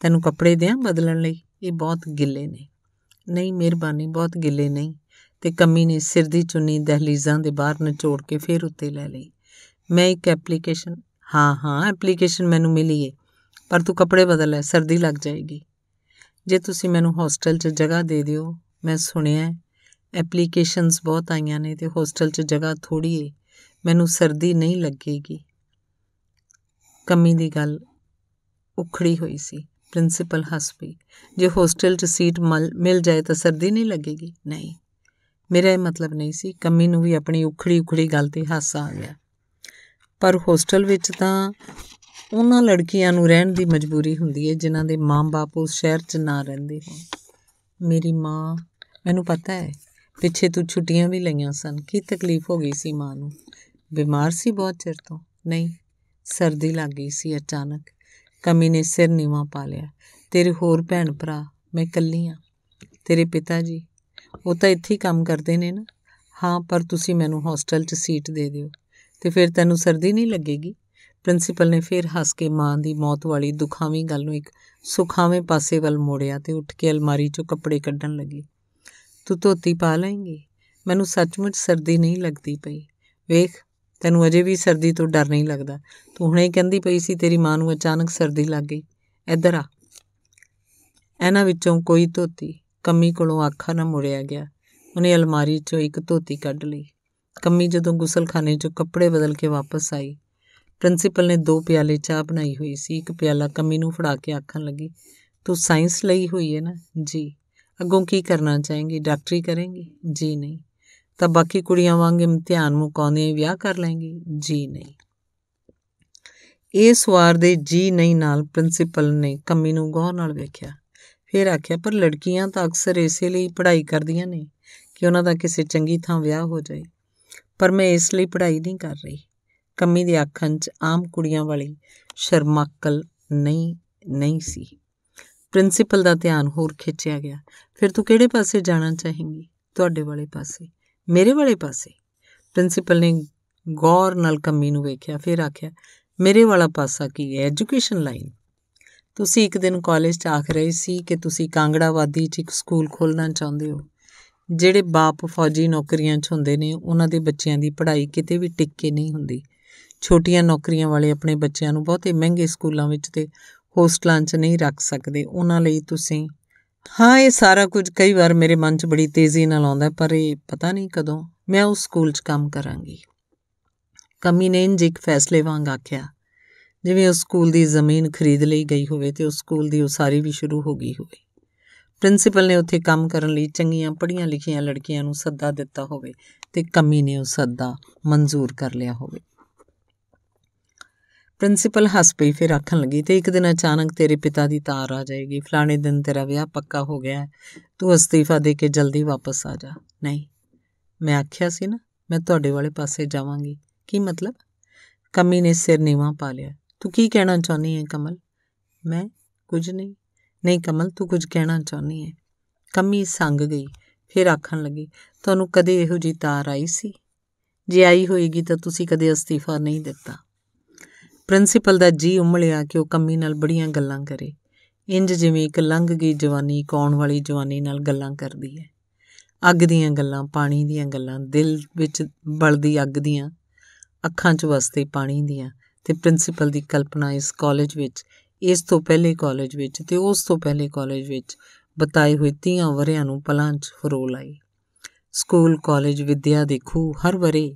ਤੈਨੂੰ ਕੱਪੜੇ ਦਿਆਂ ਬਦਲਣ ਲਈ ਇਹ ਬਹੁਤ ਗਿੱਲੇ ਨੇ ਨਹੀਂ ਮਿਹਰਬਾਨੀ ਬਹੁਤ ਗਿੱਲੇ ਨਹੀਂ ਤੇ ਕੰਮੀ ਨੇ ਸਿਰ ਦੀ ਚੁੰਨੀ ਦਹਲੀਜ਼ਾਂ ਦੇ ਬਾਹਰ ਨਿਚੋੜ ਕੇ ਫੇਰ ਉੱਤੇ ਲੈ ਲਈ ਮੈਂ ਇੱਕ ਐਪਲੀਕੇਸ਼ਨ ਹਾਂ ਹਾਂ ਐਪਲੀਕੇਸ਼ਨ ਮੈਨੂੰ ਮਿਲੀ ਏ ਪਰ ਤੂੰ ਕੱਪੜੇ ਬਦਲ ਲੈ ਸਰਦੀ ਲੱਗ ਜਾਏਗੀ ਜੇ ਤੁਸੀਂ ਮੈਨੂੰ ਹੋਸਟਲ 'ਚ ਜਗ੍ਹਾ ਦੇ ਦਿਓ ਮੈਂ ਸੁਣਿਆ ਐਪਲੀਕੇਸ਼ਨਸ ਬਹੁਤ ਆਈਆਂ ਨੇ ਤੇ ਹੋਸਟਲ 'ਚ ਜਗ੍ਹਾ ਥੋੜੀ ਹੈ ਮੈਨੂੰ ਸਰਦੀ ਨਹੀਂ ਲੱਗੇਗੀ ਕਮੀ ਦੀ ਗੱਲ ਉਖੜੀ ਹੋਈ ਸੀ ਪ੍ਰਿੰਸੀਪਲ ਹੱਸ ਪਈ ਜੇ ਹੋਸਟਲ 'ਚ ਸੀਟ ਮਿਲ ਜਾਏ ਤਾਂ ਸਰਦੀ ਨਹੀਂ ਲੱਗੇਗੀ ਨਹੀਂ ਮੇਰਾ ਇਹ ਮਤਲਬ ਨਹੀਂ ਸੀ ਕਮੀ ਨੂੰ ਵੀ ਆਪਣੀ ਉਖੜੀ ਉਖੜੀ ਗੱਲ ਤੇ ਹਾਸਾ ਆ ਗਿਆ ਪਰ ਹੋਸਟਲ ਵਿੱਚ ਤਾਂ ਉਹਨਾਂ ਲੜਕੀਆਂ ਨੂੰ ਰਹਿਣ ਦੀ ਮਜਬੂਰੀ ਹੁੰਦੀ ਹੈ ਜਿਨ੍ਹਾਂ ਦੇ ਮਾਂ-ਬਾਪ ਉਸ ਸ਼ਹਿਰ 'ਚ ਨਾ ਰਹਿੰਦੇ ਹੋਣ ਮੇਰੀ ਮਾਂ ਮੈਨੂੰ ਪਤਾ ਹੈ ਪਿੱਛੇ ਤੂੰ ਛੁੱਟੀਆਂ ਵੀ ਲਈਆਂ ਸਨ ਕੀ ਤਕਲੀਫ ਹੋ ਗਈ ਸੀ ਮਾਂ ਨੂੰ ਬਿਮਾਰ ਸੀ ਬਹੁਤ ਚਿਰ ਤੋਂ ਨਹੀਂ ਸਰਦੀ ਲੱਗ ਗਈ ਸੀ ਅਚਾਨਕ ਕਮੀ ਨੇ ਸਿਰ ਨੀਵਾ ਪਾ ਲਿਆ ਤੇਰੇ ਹੋਰ ਭੈਣ ਭਰਾ ਮੈਂ ਇਕੱਲੀ ਆ ਤੇਰੇ ਪਿਤਾ ਜੀ ਉਹ ਤਾਂ ਇੱਥੇ ਹੀ ਕੰਮ ਕਰਦੇ ਨੇ ਨਾ ਹਾਂ ਪਰ ਤੁਸੀਂ ਮੈਨੂੰ ਹੌਸਟਲ 'ਚ ਸੀਟ ਦੇ ਦਿਓ ਤੇ ਫਿਰ ਤੈਨੂੰ ਸਰਦੀ ਨਹੀਂ ਲੱਗੇਗੀ ਪ੍ਰਿੰਸੀਪਲ ਨੇ ਫਿਰ ਹੱਸ ਕੇ ਮਾਂ ਦੀ ਮੌਤ ਵਾਲੀ ਦੁਖਾਵੀਂ ਗੱਲ ਨੂੰ ਇੱਕ ਸੁਖਾਵੇਂ ਪਾਸੇ ਵੱਲ ਮੋੜਿਆ ਤੇ ਉੱਠ ਕੇ ਅਲਮਾਰੀ 'ਚੋਂ ਕੱਪੜੇ ਕੱਢਣ ਲੱਗੀ ਤੂੰ ਧੋਤੀ ਪਾ ਲਏਂਗੀ ਮੈਨੂੰ ਸੱਚਮੁੱਚ ਸਰਦੀ ਨਹੀਂ ਲੱਗਦੀ ਪਈ ਵੇਖ ਤੈਨੂੰ ਅਜੇ ਵੀ ਸਰਦੀ ਤੋਂ ਡਰ ਨਹੀਂ ਲੱਗਦਾ ਤੂੰ ਹੁਣੇ ਕਹਿੰਦੀ ਪਈ ਸੀ ਤੇਰੀ ਮਾਂ ਨੂੰ ਅਚਾਨਕ ਸਰਦੀ ਲੱਗ ਗਈ ਇੱਧਰ ਆ ਇਹਨਾਂ ਵਿੱਚੋਂ ਕੋਈ ਧੋਤੀ ਕੰਮੀ ਕੋਲੋਂ ਅੱਖਾਂ ਨਾ ਮੁੜਿਆ ਗਿਆ ਉਹਨੇ ਅਲਮਾਰੀ 'ਚੋਂ ਇੱਕ ਧੋਤੀ ਕੱਢ ਲਈ ਕੰਮੀ ਜਦੋਂ ਗੁਸਲਖਾਨੇ 'ਚੋਂ ਕੱਪੜੇ ਬਦਲ ਕੇ ਵਾਪਸ ਆਈ ਪ੍ਰਿੰਸੀਪਲ ਨੇ ਦੋ ਪਿਆਲੇ ਚਾਹ ਬਣਾਈ ਹੋਈ ਸੀ ਇੱਕ ਪਿਆਲਾ ਕੰਮੀ ਨੂੰ ਫੜਾ ਕੇ ਆਖਣ ਲੱਗੀ ਤੂੰ ਸਾਇੰਸ ਲਈ ਹੋਈ ਹੈ ਨਾ ਜੀ ਅੱਗੋਂ ਕੀ ਕਰਨਾ ਚਾਹੇਂਗੀ ਡਾਕਟਰੀ ਕਰੇਂਗੀ ਜੀ ਨਹੀਂ ਤਾਂ ਬਾਕੀ ਕੁੜੀਆਂ ਵਾਂਗ ਇਮਤਿਹਾਨ ਮੁਕਾਉਂਦੇ ਵਿਆਹ ਕਰ ਲੈਂਗੀ ਜੀ ਨਹੀਂ ਇਸ ਵਾਰ ਦੇ ਜੀ ਨਹੀਂ ਨਾਲ ਪ੍ਰਿੰਸੀਪਲ ਨੇ ਕੰਮੀ ਨੂੰ ਗੌਰ ਨਾਲ ਵੇਖਿਆ ਫਿਰ ਆਖਿਆ ਪਰ ਲੜਕੀਆਂ ਤਾਂ ਅਕਸਰ ਇਸੇ ਲਈ ਪੜ੍ਹਾਈ ਕਰਦੀਆਂ ਨੇ ਕਿ ਉਹਨਾਂ ਦਾ ਕਿਸੇ ਚੰਗੀ ਥਾਂ ਵਿਆਹ ਹੋ ਜਾਏ ਪਰ ਮੈਂ ਇਸ ਲਈ ਪੜ੍ਹਾਈ ਨਹੀਂ ਕਰ ਰਹੀ ਕੰਮੀ ਦੇ ਅੱਖਾਂ 'ਚ ਆਮ ਕੁੜੀਆਂ ਵਾਲੀ ਸ਼ਰਮਾਕਲ ਨਹੀਂ ਨਹੀਂ ਸੀ ਪ੍ਰਿੰਸੀਪਲ ਦਾ ਧਿਆਨ ਹੋਰ ਖਿੱਚਿਆ ਗਿਆ ਫਿਰ ਤੂੰ ਕਿਹੜੇ ਪਾਸੇ ਜਾਣਾ ਚਾਹੇਂਗੀ ਤੁਹਾਡੇ ਵਾਲੇ ਪਾਸੇ ਮੇਰੇ ਵਾਲੇ ਪਾਸੇ ਪ੍ਰਿੰਸੀਪਲ ਨੇ ਗੌਰ ਨਾਲ ਕੰਮੀ ਨੂੰ ਵੇਖਿਆ ਫਿਰ ਆਖਿਆ ਮੇਰੇ ਵਾਲਾ ਪਾਸਾ ਕੀ ਹੈ ਐਜੂਕੇਸ਼ਨ ਲਾਈਨ ਤੁਸੀਂ ਇੱਕ ਦਿਨ ਕਾਲਜ 'ਚ ਆਖ ਰਹੇ ਸੀ ਕਿ ਤੁਸੀਂ ਕਾਂਗੜਾਵਾਦੀ 'ਚ ਇੱਕ ਸਕੂਲ ਖੋਲਣਾ ਚਾਹੁੰਦੇ ਹੋ ਜਿਹੜੇ ਬਾਪ ਫੌਜੀ ਨੌਕਰੀਆਂ 'ਚ ਹੁੰਦੇ ਨੇ ਉਹਨਾਂ ਦੇ ਬੱਚਿਆਂ ਦੀ ਪੜ੍ਹਾਈ ਕਿਤੇ ਵੀ ਟਿੱਕੇ ਨਹੀਂ ਹੁੰਦੀ ਛੋਟੀਆਂ ਨੌਕਰੀਆਂ ਵਾਲੇ ਆਪਣੇ ਬੱਚਿਆਂ ਨੂੰ ਬਹੁਤੇ ਮਹਿੰਗੇ ਸਕੂਲਾਂ ਵਿੱਚ ਤੇ ਹੋਸਟਲਾਂ 'ਚ ਨਹੀਂ ਰੱਖ ਸਕਦੇ ਉਹਨਾਂ ਲਈ ਤੁਸੀਂ ਹਾਂ ਇਹ ਸਾਰਾ ਕੁਝ ਕਈ ਵਾਰ ਮੇਰੇ ਮਨ 'ਚ ਬੜੀ ਤੇਜ਼ੀ ਨਾਲ ਆਉਂਦਾ ਪਰ ਇਹ ਪਤਾ ਨਹੀਂ ਕਦੋਂ ਮੈਂ ਉਸ ਸਕੂਲ 'ਚ ਕੰਮ ਕਰਾਂਗੀ ਕਮੀ ਨੇ ਇੰਜ ਇੱਕ ਫੈਸਲੇ ਵਾਂਗ ਆਖਿਆ ਜਿਵੇਂ ਉਸ ਸਕੂਲ ਦੀ ਜ਼ਮੀਨ ਖਰੀਦ ਲਈ ਗਈ ਹੋਵੇ ਤੇ ਉਸ ਸਕੂਲ ਦੀ ਉਸਾਰੀ ਵੀ ਸ਼ੁਰੂ ਹੋ ਗਈ ਹੋਵੇ ਪ੍ਰਿੰਸੀਪਲ ਨੇ ਉੱਥੇ ਕੰਮ ਕਰਨ ਲਈ ਚੰਗੀਆਂ ਪੜ੍ਹੀਆਂ ਲਿਖੀਆਂ ਲੜਕੀਆਂ ਨੂੰ ਸੱਦਾ ਦਿੱਤਾ ਹੋਵੇ ਤੇ ਕਮੀ ਨੇ ਉਹ ਸੱਦਾ ਮਨਜ਼ੂਰ ਕਰ ਲਿਆ ਹੋਵੇ ਪ੍ਰਿੰਸੀਪਲ ਹੱਸ ਪਈ ਫਿਰ ਆਖਣ ਲੱਗੀ ਤੇ ਇੱਕ ਦਿਨ ਅਚਾਨਕ ਤੇਰੇ ਪਿਤਾ ਦੀ ਤਾਰ ਆ ਜਾਏਗੀ ਫਲਾਣੇ ਦਿਨ ਤੇਰਾ ਵਿਆਹ ਪੱਕਾ ਹੋ ਗਿਆ ਤੂੰ ਅਸਤੀਫਾ ਦੇ ਕੇ ਜਲਦੀ ਵਾਪਸ ਆ ਜਾ ਨਹੀਂ ਮੈਂ ਆਖਿਆ ਸੀ ਨਾ ਮੈਂ ਤੁਹਾਡੇ ਵਾਲੇ ਪਾਸੇ ਜਾਵਾਂਗੀ ਕੀ ਮਤਲਬ ਕਮੀ ਨੇ ਸਿਰ ਨੀਵਾ ਪਾ ਲਿਆ ਤੂੰ ਕੀ ਕਹਿਣਾ ਚਾਹੁੰਦੀ ਹੈ ਕਮਲ ਮੈਂ ਕੁਝ ਨਹੀਂ ਨਹੀਂ ਕਮਲ ਤੂੰ ਕੁਝ ਕਹਿਣਾ ਚਾਹੁੰਦੀ ਹੈ ਕਮੀ ਸੰਗ ਗਈ ਫਿਰ ਆਖਣ ਲੱਗੀ ਤੁਹਾਨੂੰ ਕਦੇ ਇਹੋ ਜੀ ਤਾਰ ਆਈ ਸੀ ਜੇ ਆਈ ਹੋਏਗੀ ਤਾਂ ਤੁਸੀਂ ਕਦੇ ਅਸਤੀਫਾ ਨਹੀਂ ਦਿੱਤਾ ਪ੍ਰਿੰਸੀਪਲ ਦਾ ਜੀ ਉਮਲਿਆ ਕਿ ਉਹ ਕੰਮੀ ਨਾਲ ਬੜੀਆਂ ਗੱਲਾਂ ਕਰੇ ਇੰਜ ਜਿਵੇਂ ਇੱਕ ਲੰਘ ਗਈ ਜਵਾਨੀ ਕੌਣ ਵਾਲੀ ਜਵਾਨੀ ਨਾਲ ਗੱਲਾਂ ਕਰਦੀ ਹੈ ਅੱਗ ਦੀਆਂ ਗੱਲਾਂ ਪਾਣੀ ਦੀਆਂ ਗੱਲਾਂ ਦਿਲ ਵਿੱਚ ਬਲਦੀ ਅੱਗ ਦੀਆਂ ਅੱਖਾਂ 'ਚ ਵਸਦੇ ਪਾਣੀ ਦੀਆਂ ਤੇ ਪ੍ਰਿੰਸੀਪਲ ਦੀ ਕਲਪਨਾ ਇਸ ਕਾਲਜ ਵਿੱਚ ਇਸ ਤੋਂ ਪਹਿਲੇ ਕਾਲਜ ਵਿੱਚ ਤੇ ਉਸ ਤੋਂ ਪਹਿਲੇ ਕਾਲਜ ਵਿੱਚ ਬਤਾਈ ਹੋਈ 30 ਵਰਿਆਂ ਨੂੰ ਪਲਾਂ 'ਚ ਫਰੋਲ ਆਈ ਸਕੂਲ ਕਾਲਜ ਵਿਦਿਆ ਦੇਖੂ ਹਰ ਵਰੇ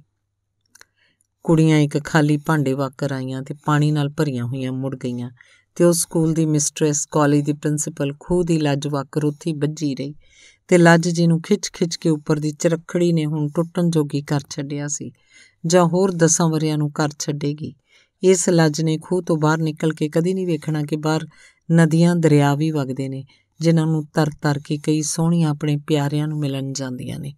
ਕੁੜੀਆਂ ਇੱਕ ਖਾਲੀ ਭਾਂਡੇ ਵਾਕਰ ਆਈਆਂ ਤੇ ਪਾਣੀ ਨਾਲ ਭਰੀਆਂ ਹੋਈਆਂ ਮੁੜ ਗਈਆਂ ਤੇ ਉਹ ਸਕੂਲ ਦੀ ਮਿਸਟ੍ਰੈਸ ਕਾਲਜ ਦੀ ਪ੍ਰਿੰਸੀਪਲ ਖੂਹ ਦੀ ਲੱਜ ਵਾਕਰ ਉੱਥੇ ਵੱਜੀ ਰਹੀ ਤੇ ਲੱਜ ਜਿਹਨੂੰ ਖਿੱਚ-ਖਿੱਚ ਕੇ ਉੱਪਰ ਦੀ ਚਰਖੜੀ ਨੇ ਹੁਣ ਟੁੱਟਣ ਜੋਗੀ ਕਰ ਛੱਡਿਆ ਸੀ ਜਾਂ ਹੋਰ ਦਸਾਂ ਵਰਿਆਂ ਨੂੰ ਕਰ ਛੱਡੇਗੀ ਇਸ ਲੱਜ ਨੇ ਖੂਹ ਤੋਂ ਬਾਹਰ ਨਿਕਲ ਕੇ ਕਦੀ ਨਹੀਂ ਵੇਖਣਾ ਕਿ ਬਾਹਰ ਨਦੀਆਂ ਦਰਿਆ ਵੀ ਵਗਦੇ ਨੇ ਜਿਨ੍ਹਾਂ ਨੂੰ ਤਰ-ਤਰ ਕੇ ਕਈ ਸੋਹਣੀਆਂ ਆਪਣੇ ਪਿਆਰਿਆਂ ਨੂੰ ਮਿਲਣ ਜਾਂਦੀਆਂ ਨੇ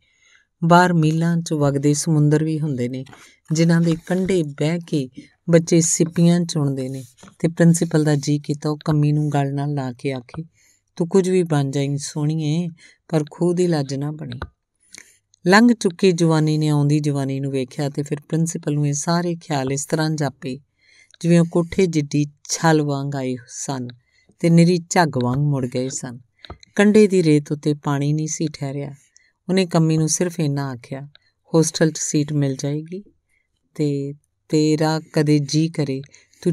ਬਾਹਰ ਮੀਲਾਂ 'ਚ ਵਗਦੇ ਸਮੁੰਦਰ ਵੀ ਹੁੰਦੇ ਨੇ ਜਿਨ੍ਹਾਂ ਦੇ ਕੰਢੇ ਬਹਿ ਕੇ ਬੱਚੇ ਸਿੱਪੀਆਂ ਚੁਣਦੇ ਨੇ ਤੇ ਪ੍ਰਿੰਸੀਪਲ ਦਾ ਜੀ ਕੀਤਾ ਉਹ ਕੰਮੀ ਨੂੰ ਗਲ ਨਾਲ ਲਾ ਕੇ ਆਖੇ ਤੂੰ ਕੁਝ ਵੀ ਬਣ ਜਾਈਂ ਸੋਹਣੀਏ ਪਰ ਖੂਦ ਹੀ ਲੱਜ ਨਾ ਬਣੀ ਲੰਘ ਚੁੱਕੀ ਜਵਾਨੀ ਨੇ ਆਉਂਦੀ ਜਵਾਨੀ ਨੂੰ ਵੇਖਿਆ ਤੇ ਫਿਰ ਪ੍ਰਿੰਸੀਪਲ ਨੂੰ ਇਹ ਸਾਰੇ ਖਿਆਲ ਇਸ ਤਰ੍ਹਾਂ ਜਾਪੇ ਜਿਵੇਂ ਕੋਠੇ ਜਿੱਡੀ ਛਲ ਵਾਂਗ ਆਏ ਸਨ ਤੇ ਨਿਰੀ ਝੱਗ ਵਾਂਗ ਮੁੜ ਗਏ ਸਨ ਕੰਡੇ ਦੀ ਰੇਤ ਉੱਤੇ ਪਾਣੀ ਨਹੀਂ ਸੀ ਠਹਿਰਿਆ ਉਹਨੇ ਕੰਮੀ ਨੂੰ ਸਿਰਫ ਇੰਨਾ ਆਖਿਆ ਹੋਸਟਲ 'ਚ ਸੀਟ ਮਿਲ ਜਾਏਗੀ ਤੇ ਤੇਰਾ ਕਦੇ ਜੀ ਕਰੇ ਤੂੰ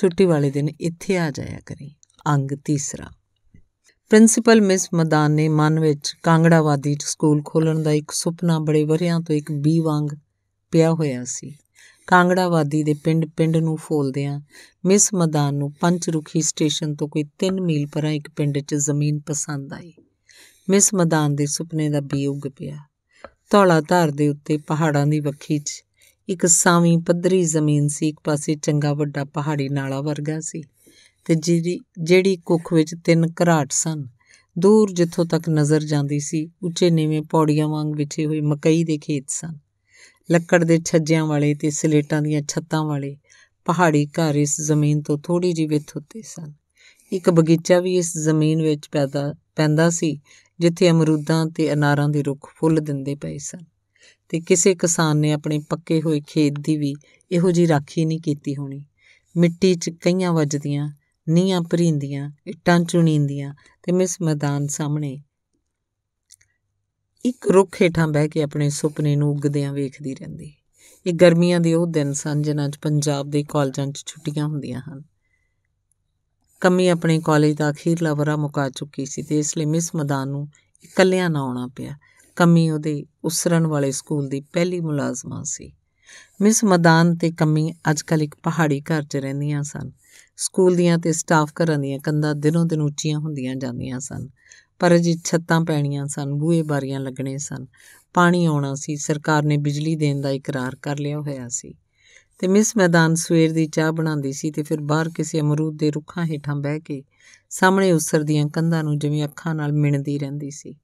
ਛੁੱਟੀ ਵਾਲੇ ਦਿਨ ਇੱਥੇ ਆ ਜਾਇਆ ਕਰੀ ਅੰਗ ਤੀਸਰਾ ਪ੍ਰਿੰਸੀਪਲ ਮਿਸ ਮਦਾਨ ਨੇ ਮਨ ਵਿੱਚ ਕਾਂਗੜਾਵਾਦੀ ਸਕੂਲ ਖੋਲਣ ਦਾ ਇੱਕ ਸੁਪਨਾ ਬੜੇ ਵਰਿਆਂ ਤੋਂ ਇੱਕ ਬੀ ਵਾਂਗ ਪਿਆ ਹੋਇਆ ਸੀ ਕਾਂਗੜਾਵਾਦੀ ਦੇ ਪਿੰਡ-ਪਿੰਡ ਨੂੰ ਫੋਲਦਿਆਂ ਮਿਸ ਮਦਾਨ ਨੂੰ ਪੰਚਰੁਖੀ ਸਟੇਸ਼ਨ ਤੋਂ ਕੋਈ 3 ਮੀਲ ਪਰਾਂ ਇੱਕ ਪਿੰਡ 'ਚ ਜ਼ਮੀਨ ਪਸੰਦ ਆਈ ਮਿਸ ਮਦਾਨ ਦੇ ਸੁਪਨੇ ਦਾ ਬੀ ਉੱਗ ਪਿਆ ਧੌਲਾ ਧਾਰ ਦੇ ਉੱਤੇ ਪਹਾੜਾਂ ਦੀ ਵੱਖੀ 'ਚ ਇੱਕ ਸਾਵੀਂ ਪੱਧਰੀ ਜ਼ਮੀਨ ਸੀ ਇੱਕ ਪਾਸੇ ਚੰਗਾ ਵੱਡਾ ਪਹਾੜੀ ਨਾਲਾ ਵਰਗਾ ਸੀ ਤੇ ਜਿਹੜੀ ਜਿਹੜੀ ਕੁੱਖ ਵਿੱਚ ਤਿੰਨ ਘਰਾਟ ਸਨ ਦੂਰ ਜਿੱਥੋਂ ਤੱਕ ਨਜ਼ਰ ਜਾਂਦੀ ਸੀ ਉੱਚੇ ਨੀਵੇਂ ਪੌੜੀਆਂ ਵਾਂਗ ਵਿਛੇ ਹੋਏ ਮਕਈ ਦੇ ਖੇਤ ਸਨ ਲੱਕੜ ਦੇ ਛੱਜਿਆਂ ਵਾਲੇ ਤੇ ਸਲੇਟਾਂ ਦੀਆਂ ਛੱਤਾਂ ਵਾਲੇ ਪਹਾੜੀ ਘਰ ਇਸ ਜ਼ਮੀਨ ਤੋਂ ਥੋੜੀ ਜਿਹੀ ਵਿੱਥ ਉੱਤੇ ਸਨ ਇੱਕ ਬਗੀਚਾ ਵੀ ਇਸ ਜ਼ਮੀਨ ਵਿੱਚ ਪੈਦਾ ਪੈਂਦਾ ਸੀ ਜਿੱਥੇ ਅਮਰੂਦਾਂ ਤੇ ਅਨਾਰਾਂ ਦੇ ਰੁੱਖ ਫੁੱਲ ਦਿੰਦੇ ਪਏ ਸਨ ਤੇ ਕਿਸੇ ਕਿਸਾਨ ਨੇ ਆਪਣੇ ਪੱਕੇ ਹੋਏ ਖੇਤ ਦੀ ਵੀ ਇਹੋ ਜੀ ਰਾਖੀ ਨਹੀਂ ਕੀਤੀ ਹੋਣੀ ਮਿੱਟੀ 'ਚ ਕਈਆਂ ਵੱਜਦੀਆਂ ਨੀਆਂ ਭਰੀਂਦੀਆਂ ਇੱਟਾਂ ਚੁਣੀਂਦੀਆਂ ਤੇ ਮਿਸ ਮੈਦਾਨ ਸਾਹਮਣੇ ਇੱਕ ਰੁੱਖ ਹੇਠਾਂ ਬਹਿ ਕੇ ਆਪਣੇ ਸੁਪਨੇ ਨੂੰ ਉੱਗਦਿਆਂ ਵੇਖਦੀ ਰਹਿੰਦੀ ਇਹ ਗਰਮੀਆਂ ਦੇ ਉਹ ਦਿਨ ਸਨ ਜਿਨ੍ਹਾਂ 'ਚ ਪੰਜਾਬ ਦੇ ਕਾਲਜਾਂ 'ਚ ਛੁੱਟੀਆਂ ਹੁੰਦੀਆਂ ਹਨ ਕੰਮੀ ਆਪਣੇ ਕਾਲਜ ਦਾ ਅਖੀਰਲਾ ਵਰਾ ਮੁਕਾ ਚੁੱਕੀ ਸੀ ਤੇ ਇਸ ਲਈ ਮਿਸ ਮਦਾਨ ਨੂੰ ਇਕੱਲਿਆਂ ਨਾ ਆਉਣਾ ਪਿਆ ਕੰਮੀ ਉਹਦੇ ਉਸਰਨ ਵਾਲੇ ਸਕੂਲ ਦੀ ਪਹਿਲੀ ਮੁਲਾਜ਼ਮਾ ਸੀ ਮਿਸ ਮਦਾਨ ਤੇ ਕੰਮੀ ਅੱਜਕੱਲ ਇੱਕ ਪਹਾੜੀ ਘਰ 'ਚ ਰਹਿੰਦੀਆਂ ਸਨ ਸਕੂਲ ਦੀਆਂ ਤੇ ਸਟਾਫ ਘਰਾਂ ਦੀਆਂ ਕੰਧਾਂ ਦਿਨੋਂ ਦਿਨ ਉੱਚੀਆਂ ਹੁੰਦੀਆਂ ਜਾਂਦੀਆਂ ਸਨ ਪਰ ਅਜੇ ਛੱਤਾਂ ਪੈਣੀਆਂ ਸਨ ਬੂਹੇ ਬਾਰੀਆਂ ਲੱਗਣੇ ਸਨ ਪਾਣੀ ਆਉਣਾ ਸੀ ਸਰਕਾਰ ਨੇ ਬਿਜਲੀ ਦੇਣ ਦਾ ਇਕਰਾਰ ਕਰ ਲਿਆ ਹੋਇਆ ਸੀ ਤੇ ਮਿਸ ਮੈਦਾਨ ਸਵੇਰ ਦੀ ਚਾਹ ਬਣਾਉਂਦੀ ਸੀ ਤੇ ਫਿਰ ਬਾਹਰ ਕਿਸੇ ਅਮਰੂਦ ਦੇ ਰੁੱਖਾਂ ਹੇਠਾਂ ਬਹਿ ਕੇ ਸਾਹਮਣੇ ਦੀਆਂ ਕੰਧਾਂ ਨੂੰ ਜਿਵੇਂ ਅੱਖਾਂ ਨਾਲ ਮਿਣਦੀ ਰਹਿੰਦੀ ਸੀ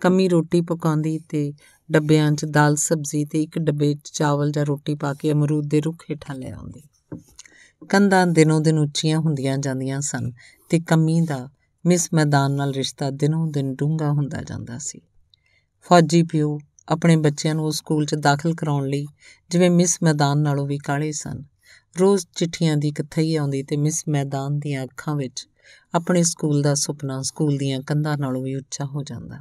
ਕੰਮੀ ਰੋਟੀ ਪਕਾਉਂਦੀ ਤੇ ਡੱਬਿਆਂ 'ਚ ਦਾਲ ਸਬਜ਼ੀ ਤੇ ਇੱਕ ਡੱਬੇ 'ਚ ਚਾਵਲ ਜਾਂ ਰੋਟੀ ਪਾ ਕੇ ਅਮਰੂਦ ਦੇ ਰੁੱਖ ਹੇਠਾਂ ਲੈ ਆਉਂਦੀ ਕੰਧਾਂ ਦਿਨੋਂ ਦਿਨ ਉੱਚੀਆਂ ਹੁੰਦੀਆਂ ਜਾਂਦੀਆਂ ਸਨ ਤੇ ਕੰਮੀ ਦਾ ਮਿਸ ਮੈਦਾਨ ਨਾਲ ਰਿਸ਼ਤਾ ਦਿਨੋਂ ਦਿਨ ਡੂੰਘਾ ਹੁੰਦਾ ਜਾਂਦਾ ਸੀ ਫੌਜੀ ਪਿਓ ਆਪਣੇ ਬੱਚਿਆਂ ਨੂੰ ਉਸ ਸਕੂਲ 'ਚ ਦਾਖਲ ਕਰਾਉਣ ਲਈ ਜਿਵੇਂ ਮਿਸ ਮੈਦਾਨ ਨਾਲੋਂ ਵੀ ਕਾਲੇ ਸਨ ਰੋਜ਼ ਚਿੱਠੀਆਂ ਦੀ ਕਥਈ ਆਉਂਦੀ ਤੇ ਮਿਸ ਮੈਦਾਨ ਦੀਆਂ ਅੱਖਾਂ ਵਿੱਚ ਆਪਣੇ ਸਕੂਲ ਦਾ ਸੁਪਨਾ ਸਕੂਲ ਦੀਆਂ ਕੰਧਾਂ ਨਾਲੋਂ ਵੀ ਉੱਚਾ ਹੋ ਜਾਂਦਾ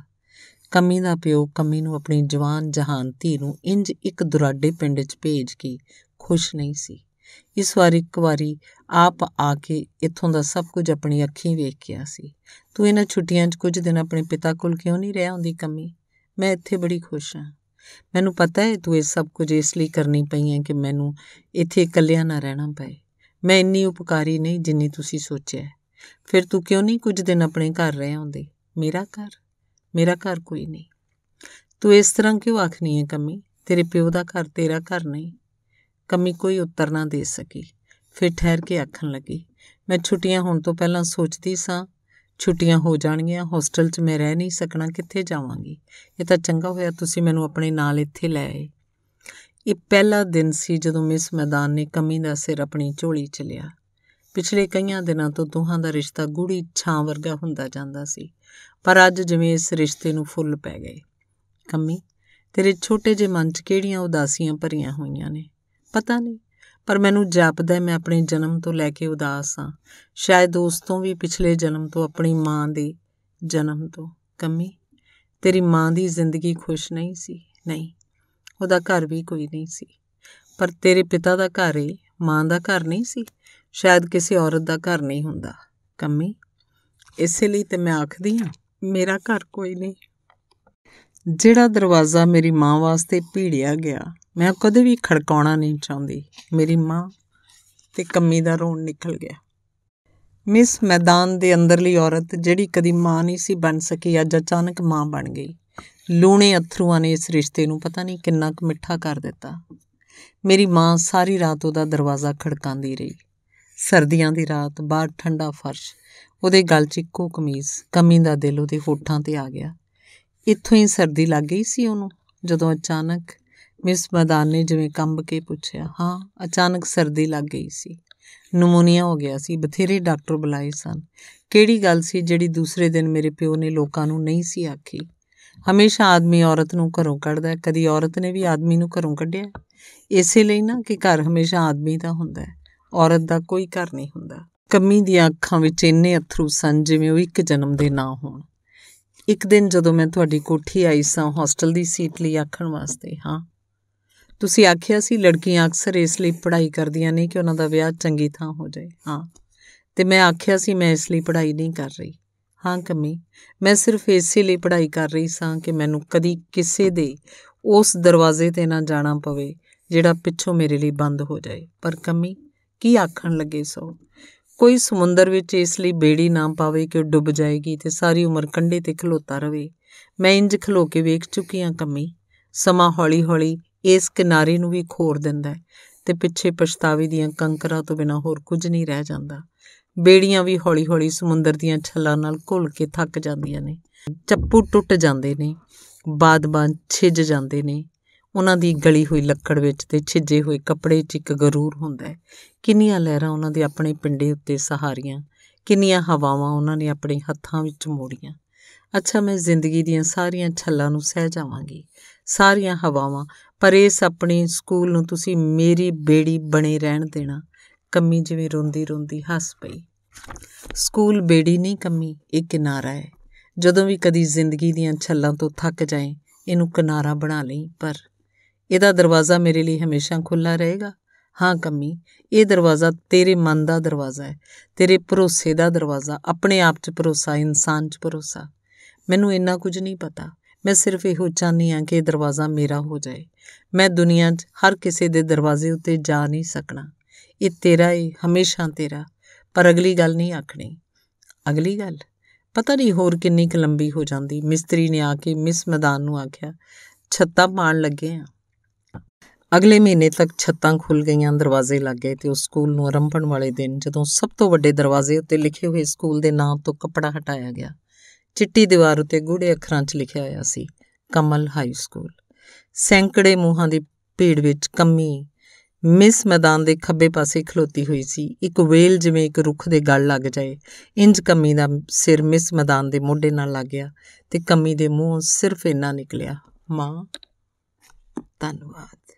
ਕਮੀ ਦਾ ਪਿਓ ਕਮੀ ਨੂੰ ਆਪਣੀ ਜਵਾਨ ਜਹਾਨ ਧੀ ਨੂੰ ਇੰਜ ਇੱਕ ਦੁਰਾਡੇ ਪਿੰਡ 'ਚ ਭੇਜ ਕੇ ਖੁਸ਼ ਨਹੀਂ ਸੀ ਇਸ ਵਾਰ ਇੱਕ ਵਾਰੀ ਆਪ ਆ ਕੇ ਇੱਥੋਂ ਦਾ ਸਭ ਕੁਝ ਆਪਣੀ ਅੱਖੀਂ ਵੇਖ ਆ ਸੀ ਤੂੰ ਇਹਨਾਂ ਛੁੱਟੀਆਂ 'ਚ ਕੁਝ ਦਿਨ ਆਪਣੇ ਪਿਤਾ ਕੋਲ ਕਿਉਂ ਨਹੀਂ ਰਹਿ ਆਉਂਦੀ ਕਮੀ ਮੈਂ ਇੱਥੇ ਬੜੀ ਖੁਸ਼ ਹਾਂ ਮੈਨੂੰ ਪਤਾ ਹੈ ਤੂੰ ਇਹ ਸਭ ਕੁਝ ਇਸ ਲਈ ਕਰਨੀ ਪਈ ਹੈ ਕਿ ਮੈਨੂੰ ਇੱਥੇ ਇਕੱਲਿਆ ਨਾ ਰਹਿਣਾ ਪਏ ਮੈਂ ਇੰਨੀ ਉਪਕਾਰੀ ਨਹੀਂ ਜਿੰਨੀ ਤੁਸੀਂ ਸੋਚਿਆ ਫਿਰ ਤੂੰ ਕਿਉਂ ਨਹੀਂ ਕੁਝ ਦਿਨ ਆਪਣੇ ਘਰ ਰਹਿ ਆਉਂਦੇ ਮੇਰਾ ਘਰ ਮੇਰਾ ਘਰ ਕੋਈ ਨਹੀਂ ਤੂੰ ਇਸ ਤਰ੍ਹਾਂ ਕਿਉਂ ਆਖਨੀ ਹੈ ਕਮੀ ਤੇਰੇ ਪਿਓ ਦਾ ਘਰ ਤੇਰਾ ਘਰ ਨਹੀਂ ਕਮੀ ਕੋਈ ਉੱਤਰ ਨਾ ਦੇ ਸਕੀ ਫਿਰ ਠਹਿਰ ਕੇ ਆਖਣ ਲੱਗੀ ਮੈਂ ਛੁੱਟੀਆਂ ਹੋਣ ਤੋਂ ਪਹਿਲਾਂ ਸੋਚਦੀ ਸਾਂ ਛੁੱਟੀਆਂ ਹੋ ਜਾਣਗੀਆਂ ਹੋਸਟਲ 'ਚ ਮੈਂ ਰਹਿ ਨਹੀਂ ਸਕਣਾ ਕਿੱਥੇ ਜਾਵਾਂਗੀ ਇਹ ਤਾਂ ਚੰਗਾ ਹੋਇਆ ਤੁਸੀਂ ਮੈਨੂੰ ਆਪਣੇ ਨਾਲ ਇੱਥੇ ਲੈ ਆਏ ਇਹ ਪਹਿਲਾ ਦਿਨ ਸੀ ਜਦੋਂ ਮਿਸ ਮੈਦਾਨ ਨੇ ਕਮੀ ਦਾ ਸਿਰ ਆਪਣੀ ਝੋਲੀ 'ਚ ਲਿਆ ਪਿਛਲੇ ਕਈਆਂ ਦਿਨਾਂ ਤੋਂ ਦੋਹਾਂ ਦਾ ਰਿਸ਼ਤਾ ਗੂੜੀ ਛਾਂ ਵਰਗਾ ਹੁੰਦਾ ਜਾਂਦਾ ਸੀ ਪਰ ਅੱਜ ਜਿਵੇਂ ਇਸ ਰਿਸ਼ਤੇ ਨੂੰ ਫੁੱਲ ਪੈ ਗਏ ਕਮੀ ਤੇਰੇ ਛੋਟੇ ਜਿਹੇ ਮਨ 'ਚ ਕਿਹੜੀਆਂ ਉਦਾਸੀਆਂ ਭਰੀਆਂ ਹੋਈਆਂ ਨੇ ਪਤਾ ਨਹੀਂ ਪਰ ਮੈਨੂੰ ਜਾਪਦਾ ਮੈਂ ਆਪਣੇ ਜਨਮ ਤੋਂ ਲੈ ਕੇ ਉਦਾਸ ਹਾਂ ਸ਼ਾਇਦ ਦੋਸਤੋਂ ਵੀ ਪਿਛਲੇ ਜਨਮ ਤੋਂ ਆਪਣੀ ਮਾਂ ਦੇ ਜਨਮ ਤੋਂ ਕਮੀ ਤੇਰੀ ਮਾਂ ਦੀ ਜ਼ਿੰਦਗੀ ਖੁਸ਼ ਨਹੀਂ ਸੀ ਨਹੀਂ ਉਹਦਾ ਘਰ ਵੀ ਕੋਈ ਨਹੀਂ ਸੀ ਪਰ ਤੇਰੇ ਪਿਤਾ ਦਾ ਘਰ ਹੀ ਮਾਂ ਦਾ ਘਰ ਨਹੀਂ ਸੀ ਸ਼ਾਇਦ ਕਿਸੇ ਔਰਤ ਦਾ ਘਰ ਨਹੀਂ ਹੁੰਦਾ ਕਮੀ ਇਸੇ ਲਈ ਤੇ ਮੈਂ ਆਖਦੀ ਹਾਂ ਮੇਰਾ ਘਰ ਕੋਈ ਨਹੀਂ ਜਿਹੜਾ ਦਰਵਾਜ਼ਾ ਮੇਰੀ ਮਾਂ ਵਾਸਤੇ ਭੀੜਿਆ ਗਿਆ ਮੈਂ ਕਦੇ ਵੀ ਖੜਕਾਉਣਾ ਨਹੀਂ ਚਾਹੁੰਦੀ ਮੇਰੀ ਮਾਂ ਤੇ ਕੰਮੀ ਦਾ ਰੋਣ ਨਿਕਲ ਗਿਆ ਮਿਸ ਮੈਦਾਨ ਦੇ ਅੰਦਰਲੀ ਔਰਤ ਜਿਹੜੀ ਕਦੀ ਮਾਂ ਨਹੀਂ ਸੀ ਬਣ ਸਕੀ ਅੱਜ ਅਚਾਨਕ ਮਾਂ ਬਣ ਗਈ ਲੂਣੇ ਅਥਰੂਆਂ ਨੇ ਇਸ ਰਿਸ਼ਤੇ ਨੂੰ ਪਤਾ ਨਹੀਂ ਕਿੰਨਾ ਕੁ ਮਿੱਠਾ ਕਰ ਦਿੱਤਾ ਮੇਰੀ ਮਾਂ ਸਾਰੀ ਰਾਤ ਉਹਦਾ ਦਰਵਾਜ਼ਾ ਖੜਕਾਉਂਦੀ ਰਹੀ ਸਰਦੀਆਂ ਦੀ ਰਾਤ ਬਾਹਰ ਠੰਡਾ ਫਰਸ਼ ਉਹਦੇ ਗਲ 'ਚ ਇੱਕੋ ਕਮੀਜ਼ ਕਮੀ ਦਾ ਦਿਲ ਉਹਦੇ ਹੋਠਾਂ ਤੇ ਆ ਗਿਆ ਇੱਥੋਂ ਹੀ ਸਰਦੀ ਲੱਗ ਗਈ ਸੀ ਉਹਨੂੰ ਜਦੋਂ ਅਚਾਨਕ ਮਿਸ ਮਦਾਨ ਨੇ ਜਿਵੇਂ ਕੰਬ ਕੇ ਪੁੱਛਿਆ ਹਾਂ ਅਚਾਨਕ ਸਰਦੀ ਲੱਗ ਗਈ ਸੀ ਨਮੋਨੀਆ ਹੋ ਗਿਆ ਸੀ ਬਥੇਰੇ ਡਾਕਟਰ ਬੁਲਾਏ ਸਨ ਕਿਹੜੀ ਗੱਲ ਸੀ ਜਿਹੜੀ ਦੂਸਰੇ ਦਿਨ ਮੇਰੇ ਪਿਓ ਨੇ ਲੋਕਾਂ ਨੂੰ ਨਹੀਂ ਸੀ ਆਖੀ ਹਮੇਸ਼ਾ ਆਦਮੀ ਔਰਤ ਨੂੰ ਘਰੋਂ ਕੱਢਦਾ ਹੈ ਕਦੀ ਔਰਤ ਨੇ ਵੀ ਆਦਮੀ ਨੂੰ ਘਰੋਂ ਕੱਢਿਆ ਇਸੇ ਲਈ ਨਾ ਕਿ ਘਰ ਹਮੇਸ਼ਾ ਆਦਮੀ ਦਾ ਹੁੰਦਾ ਹੈ ਔਰਤ ਦਾ ਕੋਈ ਘਰ ਨਹੀਂ ਹੁੰਦਾ ਕੰਮੀ ਦੀਆਂ ਅੱਖਾਂ ਵਿੱਚ ਇੰਨੇ ਅਥਰੂ ਸਨ ਜਿਵੇਂ ਉਹ ਇੱਕ ਜਨਮ ਦੇ ਨਾ ਹੋਣ ਇੱਕ ਦਿਨ ਜਦੋਂ ਮੈਂ ਤੁਹਾਡੀ ਕੋਠੀ ਆਈ ਸਾਂ ਹੌਸਟਲ ਦੀ ਸੀਟ ਲਈ ਆਖਣ ਵਾਸਤੇ ਹਾਂ ਤੁਸੀਂ ਆਖਿਆ ਸੀ ਲੜਕੀਆਂ ਅਕਸਰ ਇਸ ਲਈ ਪੜ੍ਹਾਈ ਕਰਦੀਆਂ ਨੇ ਕਿ ਉਹਨਾਂ ਦਾ ਵਿਆਹ ਚੰਗੀ ਥਾਂ ਹੋ ਜਾਏ ਹਾਂ ਤੇ ਮੈਂ ਆਖਿਆ ਸੀ ਮੈਂ ਇਸ ਲਈ ਪੜ੍ਹਾਈ ਨਹੀਂ ਕਰ ਰਹੀ ਹਾਂ ਕਮੀ ਮੈਂ ਸਿਰਫ ਇਸ ਲਈ ਪੜ੍ਹਾਈ ਕਰ ਰਹੀ ਸਾਂ ਕਿ ਮੈਨੂੰ ਕਦੀ ਕਿਸੇ ਦੇ ਉਸ ਦਰਵਾਜ਼ੇ ਤੇ ਨਾ ਜਾਣਾ ਪਵੇ ਜਿਹੜਾ ਪਿੱਛੋਂ ਮੇਰੇ ਲਈ ਬੰਦ ਹੋ ਜਾਏ ਪਰ ਕਮੀ ਕੀ ਆਖਣ ਲੱਗੇ ਸੋ ਕੋਈ ਸਮੁੰਦਰ ਵਿੱਚ ਇਸ ਲਈ ਬੇੜੀ ਨਾ ਪਾਵੇ ਕਿ ਉਹ ਡੁੱਬ ਜਾਏਗੀ ਤੇ ਸਾਰੀ ਉਮਰ ਕੰਢੇ ਤੇ ਖਲੋਤਾ ਰਵੇ ਮੈਂ ਇੰਜ ਖਲੋ ਕੇ ਵੇਖ ਚੁੱਕੀ ਹਾਂ ਕਮੀ ਸਮਾਂ ਹੌਲੀ-ਹੌਲੀ ਇਸ ਕਿਨਾਰੇ ਨੂੰ ਵੀ ਖੋਰ ਦਿੰਦਾ ਹੈ ਤੇ ਪਿੱਛੇ ਪਛਤਾਵੇ ਦੀਆਂ ਕੰਕਰਾਂ ਤੋਂ ਬਿਨਾ ਹੋਰ ਕੁਝ ਨਹੀਂ ਰਹਿ ਜਾਂਦਾ ਬੇੜੀਆਂ ਵੀ ਹੌਲੀ-ਹੌਲੀ ਸਮੁੰਦਰ ਦੀਆਂ ਛੱਲਾਂ ਨਾਲ ਘੁਲ ਕੇ ਥੱਕ ਜਾਂਦੀਆਂ ਨੇ ਚੱਪੂ ਟੁੱਟ ਜਾਂਦੇ ਨੇ ਬਾਦਬਾਨ ਛਿੱਜ ਜਾਂਦੇ ਨੇ ਉਹਨਾਂ ਦੀ ਗਲੀ ਹੋਈ ਲੱਕੜ ਵਿੱਚ ਤੇ ਛਿੱਜੇ ਹੋਏ ਕੱਪੜੇ 'ਚ ਇੱਕ ਗਰੂਰ ਹੁੰਦਾ ਹੈ ਕਿੰਨੀਆਂ ਲਹਿਰਾਂ ਉਹਨਾਂ ਦੇ ਆਪਣੇ ਪਿੰਡੇ ਉੱਤੇ ਸਹਾਰੀਆਂ ਕਿੰਨੀਆਂ ਹਵਾਵਾਂ ਉਹਨਾਂ ਨੇ ਆਪਣੇ ਹੱਥਾਂ ਵਿੱਚ ਮੋੜੀਆਂ ਅੱਛਾ ਮੈਂ ਜ਼ਿੰਦਗੀ ਦੀਆਂ ਸਾਰੀਆਂ ਛੱਲਾਂ ਨੂੰ ਸਹਿ ਜਾਵਾਂਗੀ ਸਾਰੀਆਂ ਹਵਾਵਾਂ ਪਰ ਇਸ ਆਪਣੇ ਸਕੂਲ ਨੂੰ ਤੁਸੀਂ ਮੇਰੀ ਬੇੜੀ ਬਣੇ ਰਹਿਣ ਦੇਣਾ ਕੰਮੀ ਜਿਵੇਂ ਰੋਂਦੀ ਰੋਂਦੀ ਹੱਸ ਪਈ ਸਕੂਲ ਬੇੜੀ ਨਹੀਂ ਕੰਮੀ ਇਹ ਕਿਨਾਰਾ ਹੈ ਜਦੋਂ ਵੀ ਕਦੀ ਜ਼ਿੰਦਗੀ ਦੀਆਂ ਛੱਲਾਂ ਤੋਂ ਥੱਕ ਜਾਏ ਇਹਨੂੰ ਕਿਨਾਰਾ ਬਣਾ ਲਈ ਪਰ ਇਹਦਾ ਦਰਵਾਜ਼ਾ ਮੇਰੇ ਲਈ ਹਮੇਸ਼ਾ ਖੁੱਲਾ ਰਹੇਗਾ ਹਾਂ ਕੰਮੀ ਇਹ ਦਰਵਾਜ਼ਾ ਤੇਰੇ ਮਨ ਦਾ ਦਰਵਾਜ਼ਾ ਹੈ ਤੇਰੇ ਭਰੋਸੇ ਦਾ ਦਰਵਾਜ਼ਾ ਆਪਣੇ ਆਪ 'ਚ ਭਰੋਸਾ ਇਨਸਾਨ 'ਚ ਭਰੋਸਾ ਮੈਨੂੰ ਇੰਨਾ ਕੁਝ ਨਹੀਂ ਪਤਾ ਮੈਂ ਸਿਰਫ ਇਹੋ ਚਾਹਨੀ ਆ ਕਿ ਦਰਵਾਜ਼ਾ ਮੇਰਾ ਹੋ ਜਾਏ ਮੈਂ ਦੁਨੀਆ 'ਚ ਹਰ ਕਿਸੇ ਦੇ ਦਰਵਾਜ਼ੇ ਉੱਤੇ ਜਾ ਨਹੀਂ ਸਕਣਾ ਇਹ ਤੇਰਾ ਹੀ ਹਮੇਸ਼ਾ ਤੇਰਾ ਪਰ ਅਗਲੀ ਗੱਲ ਨਹੀਂ ਆਖਣੀ ਅਗਲੀ ਗੱਲ ਪਤਾ ਨਹੀਂ ਹੋਰ ਕਿੰਨੀ ਕੁ ਲੰਬੀ ਹੋ ਜਾਂਦੀ ਮਿਸਤਰੀ ਨੇ ਆ ਕੇ ਮਿਸ ਮੈਦਾਨ ਨੂੰ ਆਖਿਆ ਛੱਤਾਂ ਪਾਣ ਲੱਗੇ ਆ ਅਗਲੇ ਮਹੀਨੇ ਤੱਕ ਛੱਤਾਂ ਖੁੱਲ ਗਈਆਂ ਦਰਵਾਜ਼ੇ ਲੱਗ ਗਏ ਤੇ ਉਸ ਸਕੂਲ ਨੂੰ ਆਰੰਭਣ ਵਾਲੇ ਦਿਨ ਜਦੋਂ ਸਭ ਤੋਂ ਵੱਡੇ ਦਰਵਾਜ਼ੇ ਉੱਤੇ ਲਿਖੇ ਹੋਏ ਸਕੂਲ ਦੇ ਨਾਮ ਤੋਂ ਕੱਪੜਾ ਹਟਾਇਆ ਗਿਆ ਚਿੱਟੀ ਦੀਵਾਰ ਉਤੇ ਗੂੜੇ ਅੱਖਰਾਂ 'ਚ ਲਿਖਿਆ ਆਇਆ ਸੀ ਕਮਲ ਹਾਈ ਸਕੂਲ ਸੈਂਕੜੇ ਮੂੰਹਾਂ ਦੀ ਭੀੜ ਵਿੱਚ ਕੰਮੀ ਮਿਸ ਮੈਦਾਨ ਦੇ ਖੱਬੇ ਪਾਸੇ ਖਲੋਤੀ ਹੋਈ ਸੀ ਇੱਕ ਵੇਲ ਜਿਵੇਂ ਇੱਕ ਰੁੱਖ ਦੇ ਗਲ ਲੱਗ ਜਾਏ ਇੰਜ ਕੰਮੀ ਦਾ ਸਿਰ ਮਿਸ ਮੈਦਾਨ ਦੇ ਮੋਢੇ ਨਾਲ ਲੱਗ ਗਿਆ ਤੇ ਕੰਮੀ ਦੇ ਮੂੰਹੋਂ ਸਿਰਫ ਇੰਨਾ ਨਿਕਲਿਆ ਮਾਂ ਧੰਨਵਾਦ